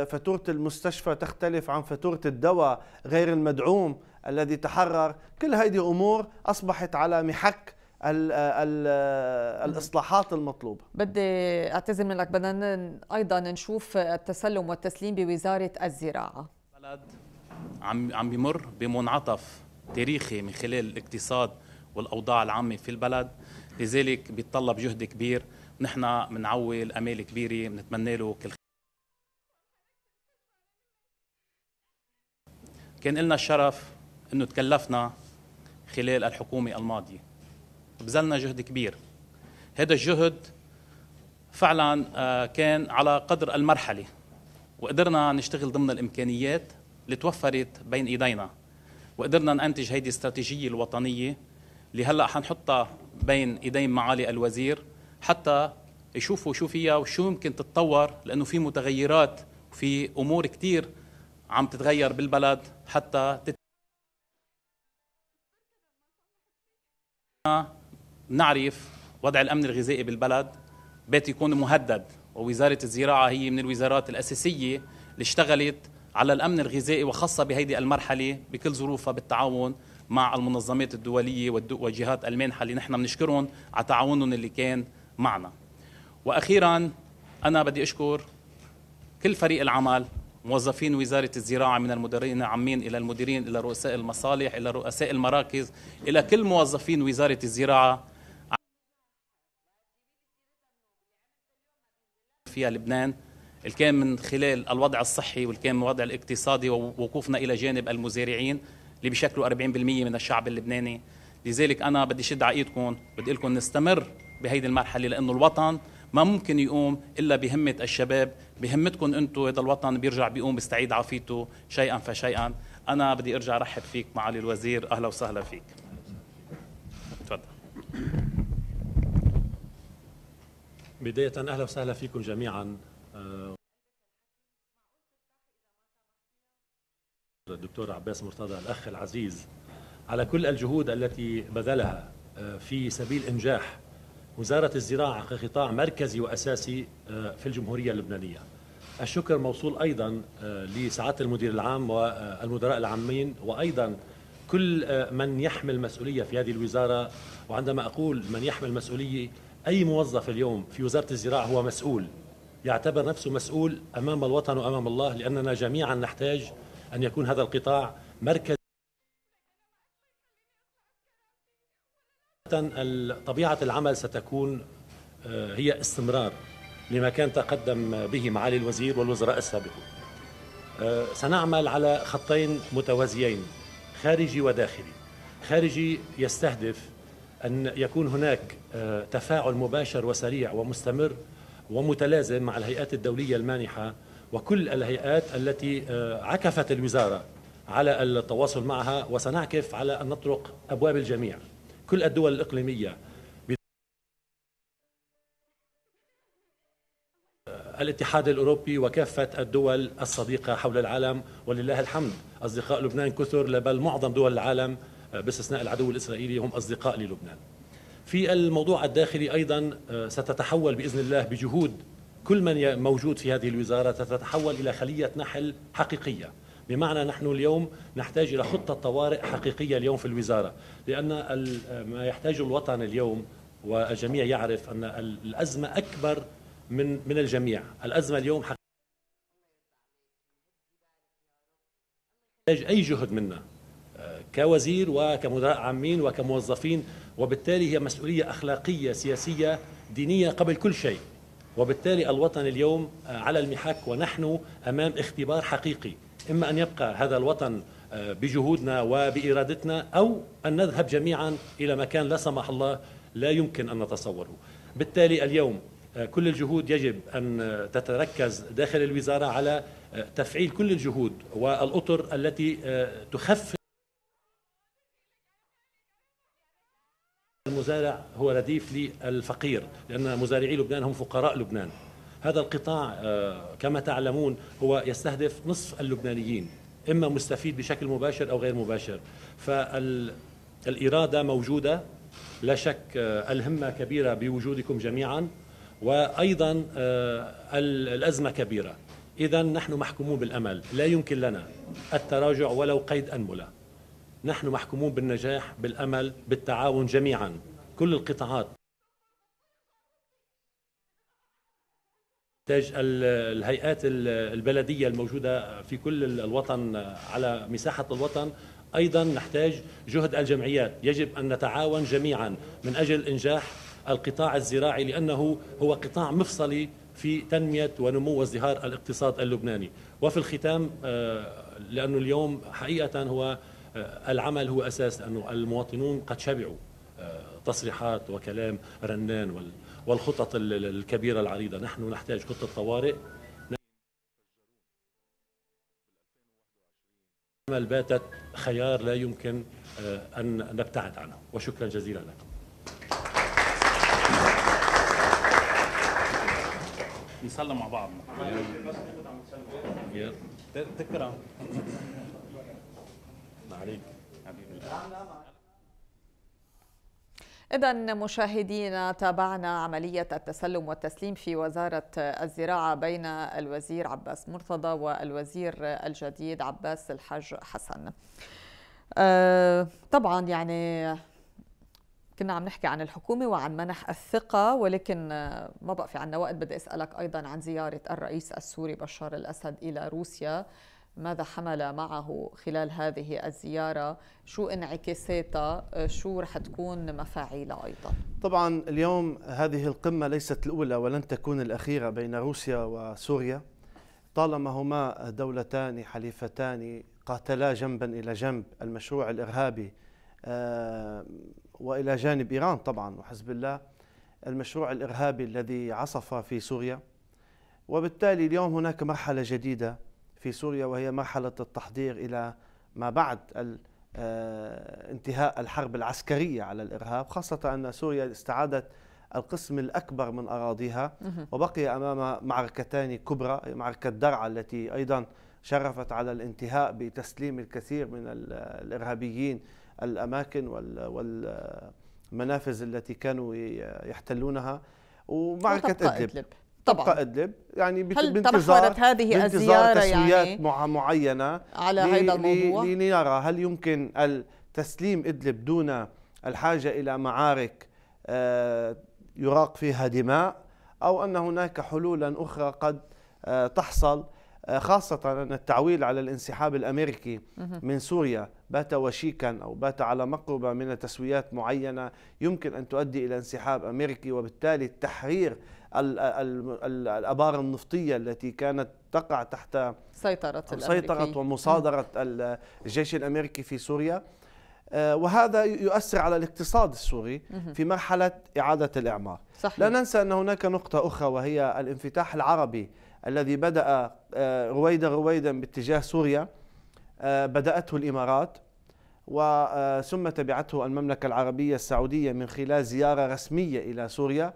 فاتوره المستشفى تختلف عن فاتوره الدواء غير المدعوم الذي تحرر كل هذه امور اصبحت على محك ال الـ الاصلاحات المطلوبه بدي اعتذر منك بدنا ايضا نشوف التسلم والتسليم بوزاره الزراعه بلد عم عم بمر بمنعطف تاريخي من خلال الاقتصاد والاوضاع العامه في البلد لذلك بيتطلب جهد كبير نحن بنعول امال كبيره بنتمنى له كل خير كان لنا الشرف انه تكلفنا خلال الحكومه الماضيه بذلنا جهد كبير هذا الجهد فعلا آه، كان على قدر المرحله وقدرنا نشتغل ضمن الامكانيات اللي توفرت بين ايدينا وقدرنا ننتج هيدي الاستراتيجيه الوطنيه اللي هلا حنحطها بين ايدين معالي الوزير حتى يشوفوا شو فيها وشو ممكن تتطور لانه في متغيرات وفي امور كثير عم تتغير بالبلد حتى تت... بنعرف وضع الامن الغذائي بالبلد بات يكون مهدد ووزاره الزراعه هي من الوزارات الاساسيه اللي اشتغلت على الامن الغذائي وخاصه بهيدي المرحله بكل ظروفها بالتعاون مع المنظمات الدوليه والجهات المانحه اللي نحن بنشكرهم على تعاونهم اللي كان معنا. واخيرا انا بدي اشكر كل فريق العمل موظفين وزارة الزراعة من المديرين العامين إلى المديرين إلى رؤساء المصالح إلى رؤساء المراكز إلى كل موظفين وزارة الزراعة فيها لبنان الكام من خلال الوضع الصحي والكام من الوضع الاقتصادي ووقوفنا إلى جانب المزارعين اللي بيشكلوا 40% من الشعب اللبناني لذلك أنا بدي شد على إيدكم بدي لكم نستمر بهيدي المرحلة لأنه الوطن ما ممكن يقوم إلا بهمة الشباب بهمتكم أنتم هذا الوطن بيرجع بيقوم بيستعيد عافيته شيئا فشيئا أنا بدي أرجع أرحب فيك معالي الوزير أهلا وسهلا فيك تفضل بداية أهلا وسهلا فيكم جميعا آه، الدكتور عباس مرتضى الأخ العزيز على كل الجهود التي بذلها آه، في سبيل إنجاح وزارة الزراعة كقطاع مركزي وأساسي آه، في الجمهورية اللبنانية الشكر موصول أيضا لسعادة المدير العام والمدراء العامين وأيضا كل من يحمل مسؤولية في هذه الوزارة وعندما أقول من يحمل مسؤولية أي موظف اليوم في وزارة الزراعة هو مسؤول يعتبر نفسه مسؤول أمام الوطن وأمام الله لأننا جميعا نحتاج أن يكون هذا القطاع مركز طبيعة العمل ستكون آه، هي استمرار لما كان تقدم به معالي الوزير والوزراء السابقون آه، سنعمل على خطين متوازيين خارجي وداخلي خارجي يستهدف أن يكون هناك آه، تفاعل مباشر وسريع ومستمر ومتلازم مع الهيئات الدولية المانحة وكل الهيئات التي آه، عكفت الوزارة على التواصل معها وسنعكف على أن نطرق أبواب الجميع كل الدول الإقليمية آه، الاتحاد الأوروبي وكافة الدول الصديقة حول العالم ولله الحمد أصدقاء لبنان كثر بل معظم دول العالم باستثناء العدو الإسرائيلي هم أصدقاء للبنان في الموضوع الداخلي أيضا آه، ستتحول بإذن الله بجهود كل من موجود في هذه الوزارة ستتحول إلى خلية نحل حقيقية بمعنى نحن اليوم نحتاج إلى خطة طوارئ حقيقية اليوم في الوزارة لأن آه، ما يحتاجه الوطن اليوم والجميع يعرف أن الأزمة أكبر من من الجميع الأزمة اليوم حقيقية أي جهد منا كوزير وكمدراء عامين وكموظفين وبالتالي هي مسؤولية أخلاقية سياسية دينية قبل كل شيء وبالتالي الوطن اليوم آه، على المحك ونحن أمام اختبار حقيقي إما أن يبقى هذا الوطن آه، بجهودنا وبإرادتنا أو أن نذهب جميعا إلى مكان لا سمح الله لا يمكن أن نتصوره بالتالي اليوم آه، كل الجهود يجب أن تتركز داخل الوزارة على تفعيل كل الجهود والأطر التي تخفف المزارع هو رديف للفقير لأن مزارعي لبنان هم فقراء لبنان هذا القطاع آه، كما تعلمون هو يستهدف نصف اللبنانيين إما مستفيد بشكل مباشر أو غير مباشر فالإرادة موجودة لا شك آه، الهمة كبيرة بوجودكم جميعا وأيضا آه، الأزمة كبيرة إذا نحن محكومون بالأمل لا يمكن لنا التراجع ولو قيد أنملة نحن محكومون بالنجاح بالأمل بالتعاون جميعا كل القطاعات تاج الهيئات البلديه الموجوده في كل الوطن على مساحه الوطن ايضا نحتاج جهد الجمعيات يجب ان نتعاون جميعا من اجل انجاح القطاع الزراعي لانه هو قطاع مفصلي في تنميه ونمو وازدهار الاقتصاد اللبناني وفي الختام آه، لانه اليوم حقيقه هو آه، العمل هو اساس لانه المواطنون قد شبعوا آه، تصريحات وكلام رنان والخطط الكبيرة العريضة نحن نحتاج خطة طوارئ العمل باتت خيار لا يمكن آه، أن نبتعد عنه وشكرا جزيلا لكم نسلم مع بعض تكرم عليك حبيبي إذا مشاهدينا تابعنا عملية التسلم والتسليم في وزارة الزراعة بين الوزير عباس مرتضى والوزير الجديد عباس الحاج حسن. آه، طبعا يعني كنا عم نحكي عن الحكومة وعن منح الثقة ولكن ما بقى في عنا وقت بدي أسألك أيضا عن زيارة الرئيس السوري بشار الأسد إلى روسيا ماذا حمل معه خلال هذه الزيارة شو انعكاساتها شو رح تكون مفاعيلها أيضا طبعا اليوم هذه القمة ليست الأولى ولن تكون الأخيرة بين روسيا وسوريا طالما هما دولتان حليفتان قاتلا جنبا إلى جنب المشروع الإرهابي آه، وإلى جانب إيران طبعا وحزب الله المشروع الإرهابي الذي عصف في سوريا وبالتالي اليوم هناك مرحلة جديدة في سوريا وهي مرحلة التحضير إلى ما بعد آه، انتهاء الحرب العسكرية على الإرهاب خاصة أن سوريا استعادت القسم الأكبر من أراضيها وبقي أمام معركتان كبرى معركة درعا التي أيضا شرفت على الانتهاء بتسليم الكثير من الإرهابيين الأماكن والمنافذ التي كانوا يحتلونها ومعركة إدلب طبعا تبقى ادلب يعني تمحورت هذه الزياره تسويات يعني تسويات معينه على هذا الموضوع لنرى هل يمكن تسليم ادلب دون الحاجه الى معارك آه، يراق فيها دماء او ان هناك حلولا اخرى قد آه، تحصل آه، خاصة أن التعويل على الانسحاب الأمريكي من سوريا بات وشيكا أو بات على مقربة من تسويات معينة يمكن أن تؤدي إلى انسحاب أمريكي وبالتالي التحرير الابار النفطيه التي كانت تقع تحت سيطره سيطره ومصادره الجيش الامريكي في سوريا آه، وهذا يؤثر على الاقتصاد السوري في مرحله اعاده الاعمار صحيح. لا ننسى ان هناك نقطه اخرى وهي الانفتاح العربي الذي بدا آه، رويدا رويدا باتجاه سوريا آه، بداته الامارات وثم تبعته المملكة العربية السعودية من خلال زيارة رسمية إلى سوريا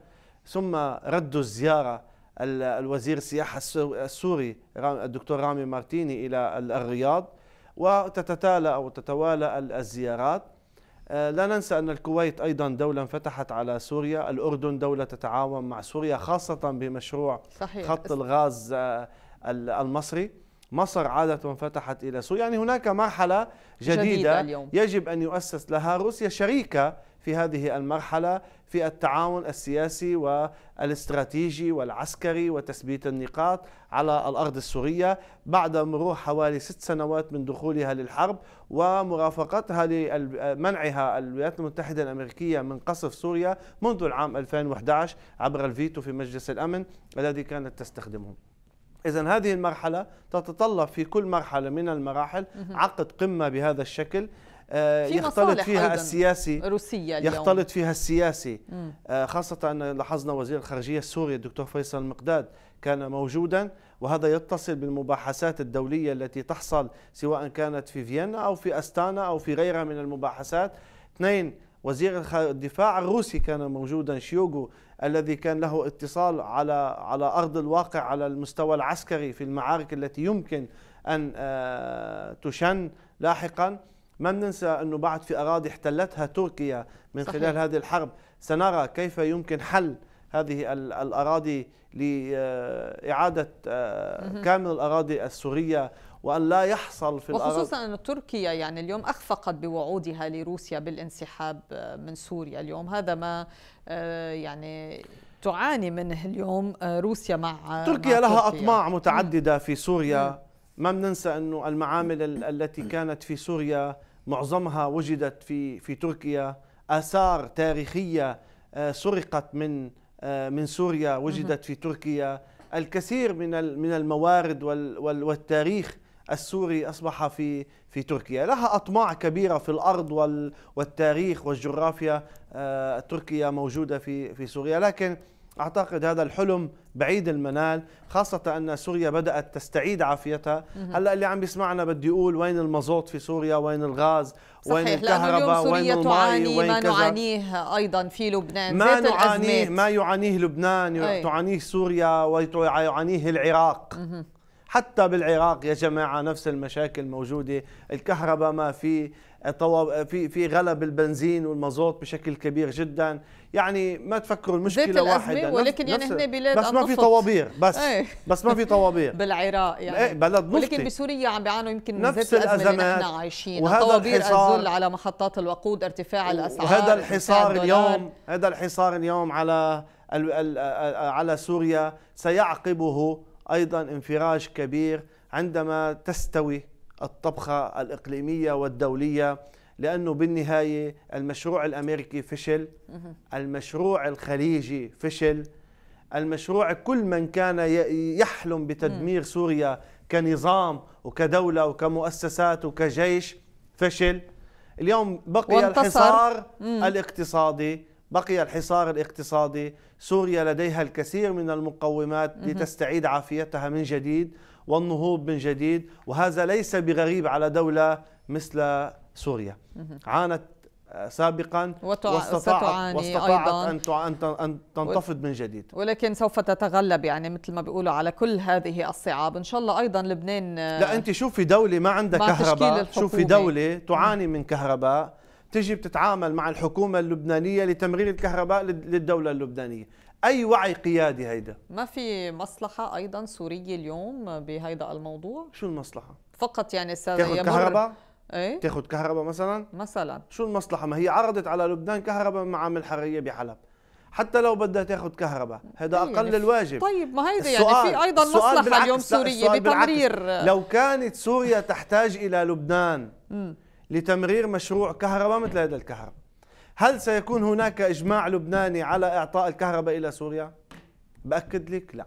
ثم رد الزيارة الوزير السياحة السوري الدكتور رامي مارتيني إلى الرياض وتتتالى أو تتوالى الزيارات آه، لا ننسى أن الكويت أيضا دولة انفتحت على سوريا الأردن دولة تتعاون مع سوريا خاصة بمشروع صحيح. خط الغاز آه، المصري مصر عادة فتحت إلى سوريا يعني هناك مرحلة جديدة, جديدة اليوم. يجب أن يؤسس لها روسيا شريكة في هذه المرحله في التعاون السياسي والاستراتيجي والعسكري وتثبيت النقاط على الارض السوريه بعد مرور حوالي ست سنوات من دخولها للحرب ومرافقتها لمنعها الولايات المتحده الامريكيه من قصف سوريا منذ العام 2011 عبر الفيتو في مجلس الامن الذي كانت تستخدمه. إذا هذه المرحلة تتطلب في كل مرحلة من المراحل عقد قمة بهذا الشكل آه، يختلط فيها السياسي روسيا اليوم. يختلط فيها السياسي آه، خاصة أن لاحظنا وزير الخارجية السوري الدكتور فيصل المقداد كان موجودا وهذا يتصل بالمباحثات الدولية التي تحصل سواء كانت في فيينا أو في أستانا أو في غيرها من المباحثات اثنين وزير الدفاع الروسي كان موجودا شيوغو الذي كان له اتصال على على ارض الواقع على المستوى العسكري في المعارك التي يمكن ان آه، تشن لاحقا ما بننسى أنه بعد في أراضي احتلتها تركيا من صحيح. خلال هذه الحرب سنرى كيف يمكن حل هذه الأراضي لإعادة آه، آه، كامل الأراضي السورية وأن لا يحصل في الأراضي وخصوصا أن تركيا يعني اليوم أخفقت بوعودها لروسيا بالانسحاب آه، من سوريا اليوم هذا ما يعني تعاني منه اليوم روسيا مع تركيا مع لها أطماع متعددة في سوريا ما بننسى انه المعامل التي كانت في سوريا معظمها وجدت في في تركيا اثار تاريخيه آه، سرقت من آه، من سوريا وجدت في تركيا الكثير من من الموارد والتاريخ السوري اصبح في في تركيا لها اطماع كبيره في الارض والتاريخ والجغرافيا آه، تركيا موجوده في في سوريا لكن أعتقد هذا الحلم بعيد المنال خاصة أن سوريا بدأت تستعيد عافيتها هلا اللي عم بيسمعنا بدي يقول وين المازوت في سوريا وين الغاز وين صحيح الكهرباء وين الماء تعاني وين ما كذا. نعانيه أيضا في لبنان ما نعانيه ما يعانيه لبنان أي. تعانيه سوريا ويعانيه العراق حتى بالعراق يا جماعة نفس المشاكل موجودة الكهرباء ما في في في غلب البنزين والمازوت بشكل كبير جدا يعني ما تفكروا المشكله واحده ولكن يعني نفس بلاد بس ما في طوابير بس ايه بس ما في طوابير بالعراق يعني إيه، بلد نفطي ولكن بسوريا عم بيعانوا يمكن من نفس الازمات اللي نحن عايشين وهذا طوابير الذل على محطات الوقود ارتفاع الاسعار وهذا الحصار اليوم هذا الحصار اليوم على على سوريا سيعقبه ايضا انفراج كبير عندما تستوي الطبخه الاقليميه والدوليه لانه بالنهايه المشروع الامريكي فشل المشروع الخليجي فشل المشروع كل من كان يحلم بتدمير سوريا كنظام وكدوله وكمؤسسات وكجيش فشل اليوم بقي وانتصر. الحصار الاقتصادي بقي الحصار الاقتصادي سوريا لديها الكثير من المقومات لتستعيد عافيتها من جديد والنهوض من جديد وهذا ليس بغريب على دولة مثل سوريا عانت سابقا واستطاعت, واستطاعت أن, أن تنتفض من جديد ولكن سوف تتغلب يعني مثل ما بيقولوا على كل هذه الصعاب إن شاء الله أيضا لبنان لا أنت شوفي دولة ما عندها كهرباء شوفي دولة تعاني من كهرباء تجي بتتعامل مع الحكومة اللبنانية لتمرير الكهرباء للدولة اللبنانية أي وعي قيادي هيدا ما في مصلحة أيضا سورية اليوم بهيدا الموضوع شو المصلحة؟ فقط يعني يمر... كهرباء؟ ايه تاخذ كهرباء مثلا؟ مثلا شو المصلحة؟ ما هي عرضت على لبنان كهرباء من معامل حرية بحلب حتى لو بدها تاخذ كهرباء هذا طيب. اقل يعني الواجب طيب ما هيدا يعني في ايضا مصلحه اليوم سوريه بتمرير لو كانت سوريا تحتاج الى لبنان لتمرير مشروع كهرباء مثل هذا الكهرباء هل سيكون هناك إجماع لبناني على إعطاء الكهرباء إلى سوريا؟ بأكد لك لا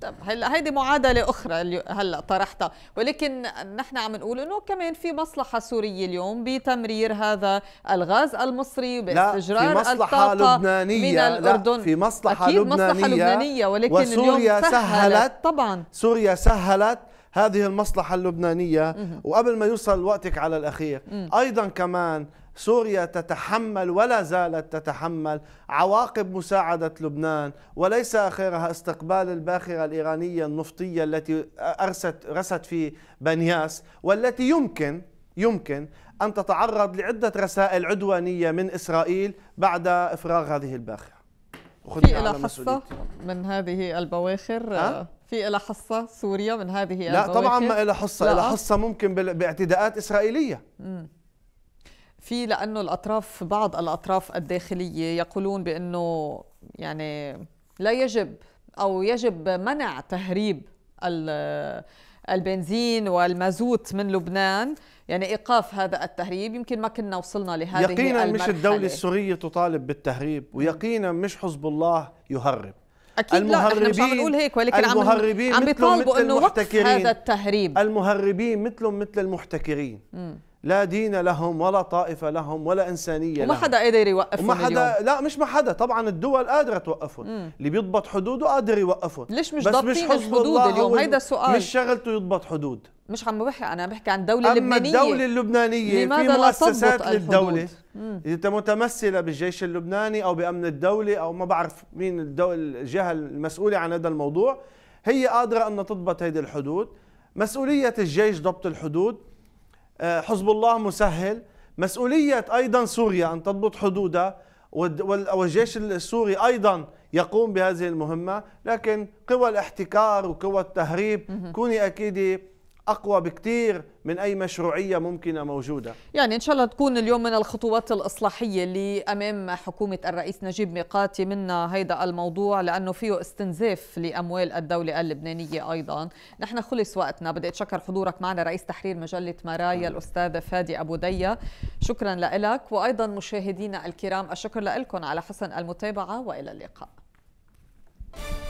طب هلا هيدي معادله اخرى اللي هلا طرحتها ولكن نحن عم نقول انه كمان في مصلحه سوريه اليوم بتمرير هذا الغاز المصري باستجرار لا في مصلحه لبنانيه من الاردن لا في مصلحه أكيد لبنانيه مصلحه لبنانيه ولكن وسوريا اليوم سهلت, سهلت طبعا سوريا سهلت هذه المصلحة اللبنانية وقبل ما يوصل وقتك على الأخير أيضا كمان سوريا تتحمل ولا زالت تتحمل عواقب مساعدة لبنان وليس آخرها استقبال الباخرة الإيرانية النفطية التي أرست رست في بنياس والتي يمكن يمكن أن تتعرض لعدة رسائل عدوانية من إسرائيل بعد إفراغ هذه الباخرة في إلى حصة من هذه البواخر أه؟ في إلى حصة سوريا من هذه لا طبعا ما إلى حصة إلى حصة ممكن باعتداءات إسرائيلية مم. في لأنه الأطراف بعض الأطراف الداخلية يقولون بأنه يعني لا يجب أو يجب منع تهريب البنزين والمازوت من لبنان يعني ايقاف هذا التهريب يمكن ما كنا وصلنا لهذه يقينا المرحلة. مش الدوله السوريه تطالب بالتهريب ويقينا مش حزب الله يهرب اكيد المهربين لا احنا مش عم نقول هيك ولكن المهربين عم بيطالبوا انه وقف هذا التهريب المهربين مثلهم مثل المحتكرين مم. لا دين لهم ولا طائفه لهم ولا انسانيه وما لهم. حدا قادر يوقفهم وما حدا اليوم. لا مش ما حدا طبعا الدول قادره توقفهم مم. اللي بيضبط حدوده قادر يوقفهم ليش مش ضابطين الحدود اليوم هيدا السؤال مش شغلته يضبط حدود مش عم بحكي انا بحكي عن الدوله اللبنانيه اما الدوله اللبنانيه في مؤسسات للدوله اذا متمثله بالجيش اللبناني او بامن الدوله او ما بعرف مين الجهه المسؤوله عن هذا الموضوع هي قادره ان تضبط هذه الحدود مسؤوليه الجيش ضبط الحدود آه، حزب الله مسهل مسؤوليه ايضا سوريا ان تضبط حدودها والجيش السوري ايضا يقوم بهذه المهمه لكن قوى الاحتكار وقوى التهريب كوني اكيد اقوى بكثير من اي مشروعيه ممكنه موجوده يعني ان شاء الله تكون اليوم من الخطوات الاصلاحيه اللي امام حكومه الرئيس نجيب ميقاتي منا هيدا الموضوع لانه فيه استنزاف لاموال الدوله اللبنانيه ايضا نحن خلص وقتنا بدي اتشكر حضورك معنا رئيس تحرير مجله مرايا نعم. الاستاذ فادي ابو ديا شكرا لك وايضا مشاهدينا الكرام الشكر لكم على حسن المتابعه والى اللقاء